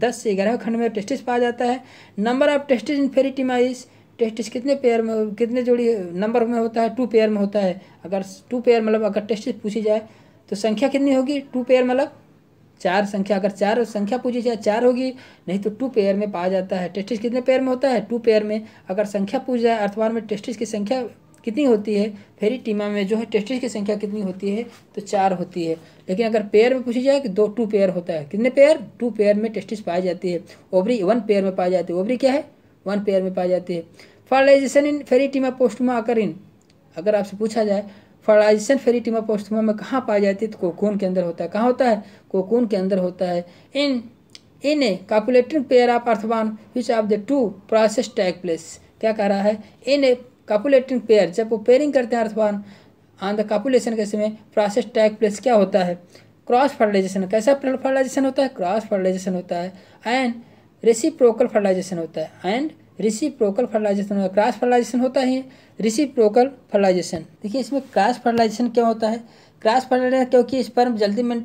दस से ग्यारहवें खंड में टेस्टिस पाया जाता है number of testis in pheretima is testis कितने पेयर में कितने जोड़ी नंबर में होता है टू पेयर में होता है अगर टू पेयर मतलब अगर टेस्टिस पूछी जाए तो संख्या कितनी होगी टू पेयर मतलब चार संख्या अगर चार संख्या पूछी जाए चार होगी नहीं तो टू पेयर में पाया जाता है टेस्टिस कितने पेयर में होता है टू पेयर में अगर संख्या पूछ जाए अर्थवार में टेस्टिस की संख्या कितनी होती है फेरी टीमा में जो है टेस्टिस की संख्या कितनी होती है तो चार होती है लेकिन अगर पेयर में पूछी जाए कि दो टू पेयर होता है कितने पेयर टू पेयर में टेस्टिस पाई जाती है ओवरी वन पेयर में पाई जाती है ओवरी क्या है वन पेयर में पाई जाती है फर्टिलाइजेशन इन फेरी टीमा पोस्टमा आकर इन अगर आपसे पूछा जाए फेरी टीमा पोस्टमा में कहाँ पाई जाती है तो कोकून के अंदर होता है कहाँ होता है कोकून के अंदर होता है in in a copulating pair of earthworm which of the two process take place क्या कह रहा है इन ए कैलकुलेटिंग पेयर जब वो पेयरिंग करते हैं अर्थवान ऑन द कापुलेशन के समय प्रोसेस टैक प्लेस क्या होता है क्रॉस फर्टिलाइजेशन कैसा फर्टिलाइजेशन होता है क्रॉस फर्टिलाइजेशन होता है एंड रेसिप्रोकल फर्टिलाइजेशन होता है एंड रिसिप्रोकल फर्टिलाइजेशन और क्रॉस फर्टिलाइजेशन होता है रिसिप्रोकल फर्टिलाइजेशन देखिए इसमें क्रॉस फर्टिलाइजेशन क्या होता है क्रॉस फर्टिलाइजेशन क्योंकि स्पर्म जल्दी में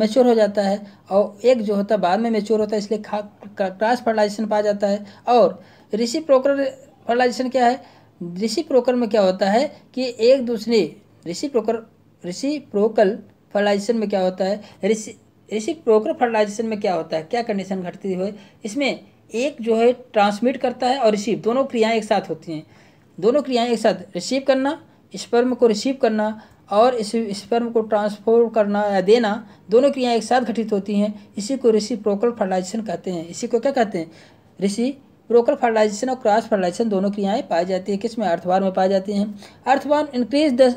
मेच्योर हो जाता है और एक जो होता है बाद में मेच्योर होता है इसलिए क्रॉस फर्टिलाइजेशन पाया जाता है और रिसिप्रोकल फर्टिलाइजेशन क्या है रिसिप्रोकल में क्या होता है कि एक दूसरे रिसिप्रोकल रिसिप्रोकल फर्टिलाइजेशन में क्या होता है रिसि रिसिप्रोकल फर्टिलाइजेशन में क्या होता है क्या कंडीशन घटती हुई इसमें एक जो है ट्रांसमिट करता है और रिसीव दोनों क्रियाएं एक साथ होती हैं दोनों क्रियाएं एक साथ रिसीव करना स्पर्म को रिसीव करना और इस स्पर्म को ट्रांसफोर करना या देना दोनों क्रियाएं एक साथ घटित होती हैं इसी को प्रोकल फर्टिलाइजेशन कहते हैं इसी को क्या कहते हैं ऋषि प्रोकल फर्टिलाइजेशन और क्रॉस फर्टिलाइजेशन दोनों क्रियाएँ पाई जाती है किस में अर्थवान में पाई जाती हैं अर्थवान इंक्रीज द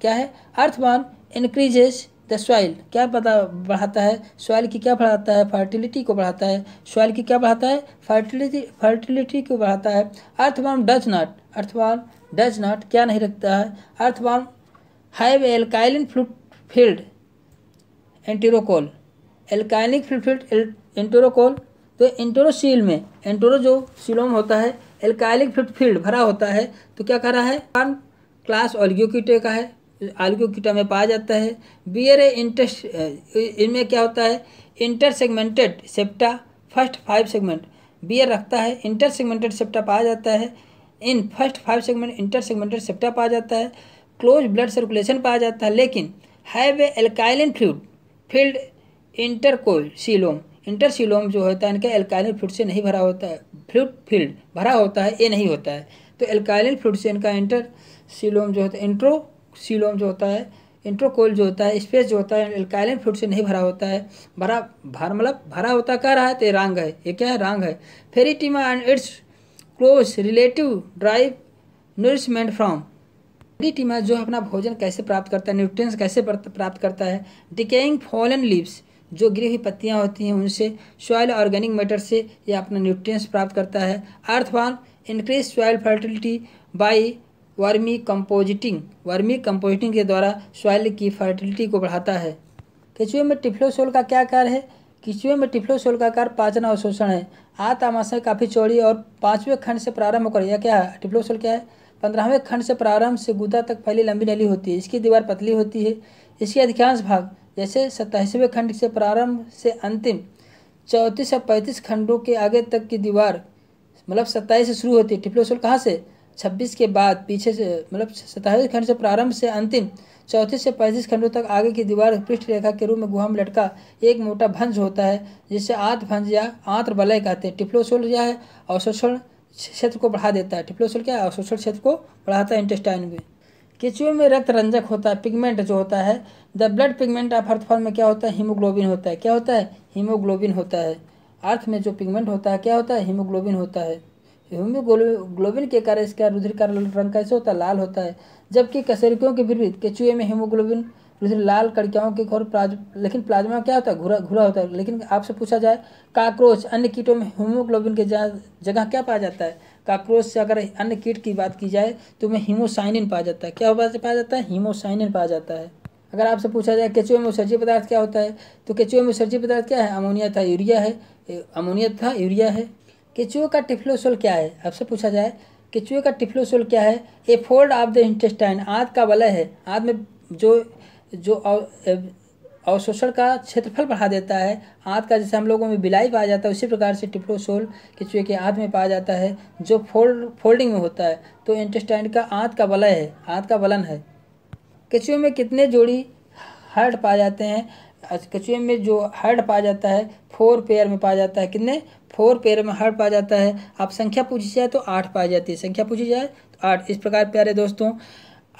क्या है अर्थवान इंक्रीजेस द सॉइल क्या पता बढ़ाता है सॉइल की क्या बढ़ाता है फर्टिलिटी को बढ़ाता है सॉइल की क्या बढ़ाता है फर्टिलिटी फर्टिलिटी को बढ़ाता है earthworm does not earthworm does not क्या नहीं रखता है earthworm have alkaline fluid filled enterocoel alkaline fluid filled enterocoel तो एंटोरोसील में एंटोरो जो सिलोम होता है एल्काइलिक फ्लूट फील्ड भरा होता है तो क्या कर रहा है क्लास ऑलिगोकीटे का है आलू के कीटा में पाया जाता है बियर ए इंटर इनमें क्या होता है inter segmented septa first five segment bear रखता है इंटर सेगमेंटेड सेप्टा पाया जाता है in first five segment inter segmented septa पाया जाता है क्लोज ब्लड सर्कुलेशन पाया जाता है लेकिन have a alkaline fluid filled enterocoel coelom coelom जो होता है इनका एल्काइलिन फ्लूड से नहीं भरा होता है फ्लूड फील्ड भरा होता है ये नहीं होता है तो एल्काइलिन फ्लूड से इनका इंटर सीलोम जो होता है इंट्रो सीलोम जो होता है इंट्रोकोल जो होता है स्पेस जो होता है एल्काइलिन फ्लूड से नहीं भरा होता है भरा भर मतलब भरा होता कह रहा है तो ये रंग है ये क्या है रंग है pheretima and its close relative drive nourishment from pheretima जो अपना भोजन कैसे प्राप्त करता है न्यूट्रिएंट्स कैसे प्राप्त करता है डिकेइंग फॉलन लीव्स जो गिरी हुई पत्तियाँ होती हैं उनसे सॉयल ऑर्गेनिक मैटर से यह अपना न्यूट्रिएंट्स प्राप्त करता है earthworm increase soil fertility by vermicomposting vermicomposting के द्वारा सॉइल की फर्टिलिटी को बढ़ाता है केचुए में टिफ्लोसोल का क्या कार्य है किचुए में टिफ्लोसोल का कार्य पाचन और शोषण है आमाशय काफ़ी चौड़ी और पाँचवें खंड से प्रारंभ होकर यह क्या है टिफ्लोसोल क्या है पंद्रहवें खंड से प्रारंभ से गुदा तक फैली लंबी नली होती है इसकी दीवार पतली होती है इसके अधिकांश भाग जैसे सत्ताईसवें खंड से प्रारंभ से अंतिम चौंतीस या पैंतीस खंडों के आगे तक की दीवार मतलब सत्ताईस से शुरू होती है टिफ्लोसोल कहाँ से छब्बीस के बाद पीछे से मतलब सताईस खंड से प्रारंभ से अंतिम चौंतीस से पैंतीस खंडों तक आगे की दीवार पृष्ठ रेखा के रूप में गुहा में लटका एक मोटा भंज होता है जिसे आंत भंज या आंत्र बलय कहते हैं टिफ्लोसोल यह है अवशोषण क्षेत्र को बढ़ा देता है टिफ्लोसोल क्या है अवशोषण क्षेत्र को बढ़ाता है इंटेस्टाइन में केचुए में रक्त रंजक होता है पिगमेंट जो होता है the blood pigment of earthworm में क्या होता है हीमोग्लोबिन होता है क्या होता है हीमोग्लोबिन होता है अर्थ में जो पिगमेंट होता है क्या होता है हीमोग्लोबिन होता है हीमोग्लोबिन के कारण इसका रुधिर का रंग कैसे होता है लाल होता है जबकि कसरकियों के विपरीत केचुए में हीमोग्लोबिन रुधिर लाल कड़कियाओं के घोर प्लाज लेकिन प्लाज्मा क्या होता है घुरा घुरा होता है लेकिन आपसे पूछा जाए काकरोच अन्य कीटों में हीमोग्लोबिन के जगह क्या पाया जाता है काकरोच से अगर अन्य कीट की बात की जाए तो में हीमोसाइनिन पाया जाता है क्या पाया जाता है हीमोसाइनिन पाया जाता है अगर आपसे पूछा जाए केचुए में उत्सर्जी पदार्थ क्या होता है तो केचुए में उत्सर्जी पदार्थ क्या है अमोनिया था यूरिया है अमोनिया था यूरिया है केचुए का टिफ्लोसोल क्या है आपसे पूछा जाए केचुए का टिफ्लोसोल क्या है a fold of the intestine आँत का वलय है आँत में जो जो अवशोषण का क्षेत्रफल बढ़ा देता है आँत का जैसे हम लोगों में बिलाई पाया जाता है उसी प्रकार से टिफ्लोसोल केचुए के आँत में पाया जाता है जो फोल्ड फोल्डिंग में होता है तो इंटेस्टाइन का आँत का वलय है आँत का वलन है केचुए में कितने जोड़ी हार्ट पाए जाते हैं कछुए में जो हर्ड पाया जाता है फोर पेयर में पाया जाता है कितने फोर पेयर में हर्ड पाया जाता है आप संख्या पूछी जाए तो आठ पाई जाती है संख्या पूछी जाए तो आठ इस प्रकार प्यारे दोस्तों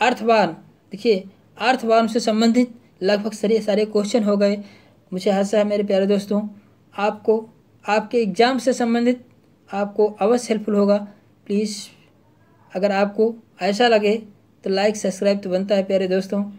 अर्थवान देखिए अर्थवान से संबंधित लगभग सारे सारे क्वेश्चन हो गए मुझे हादसा है मेरे प्यारे दोस्तों आपको आपके एग्ज़ाम से संबंधित आपको अवश्य हेल्पफुल होगा प्लीज़ अगर आपको ऐसा लगे तो लाइक सब्सक्राइब तो बनता है प्यारे दोस्तों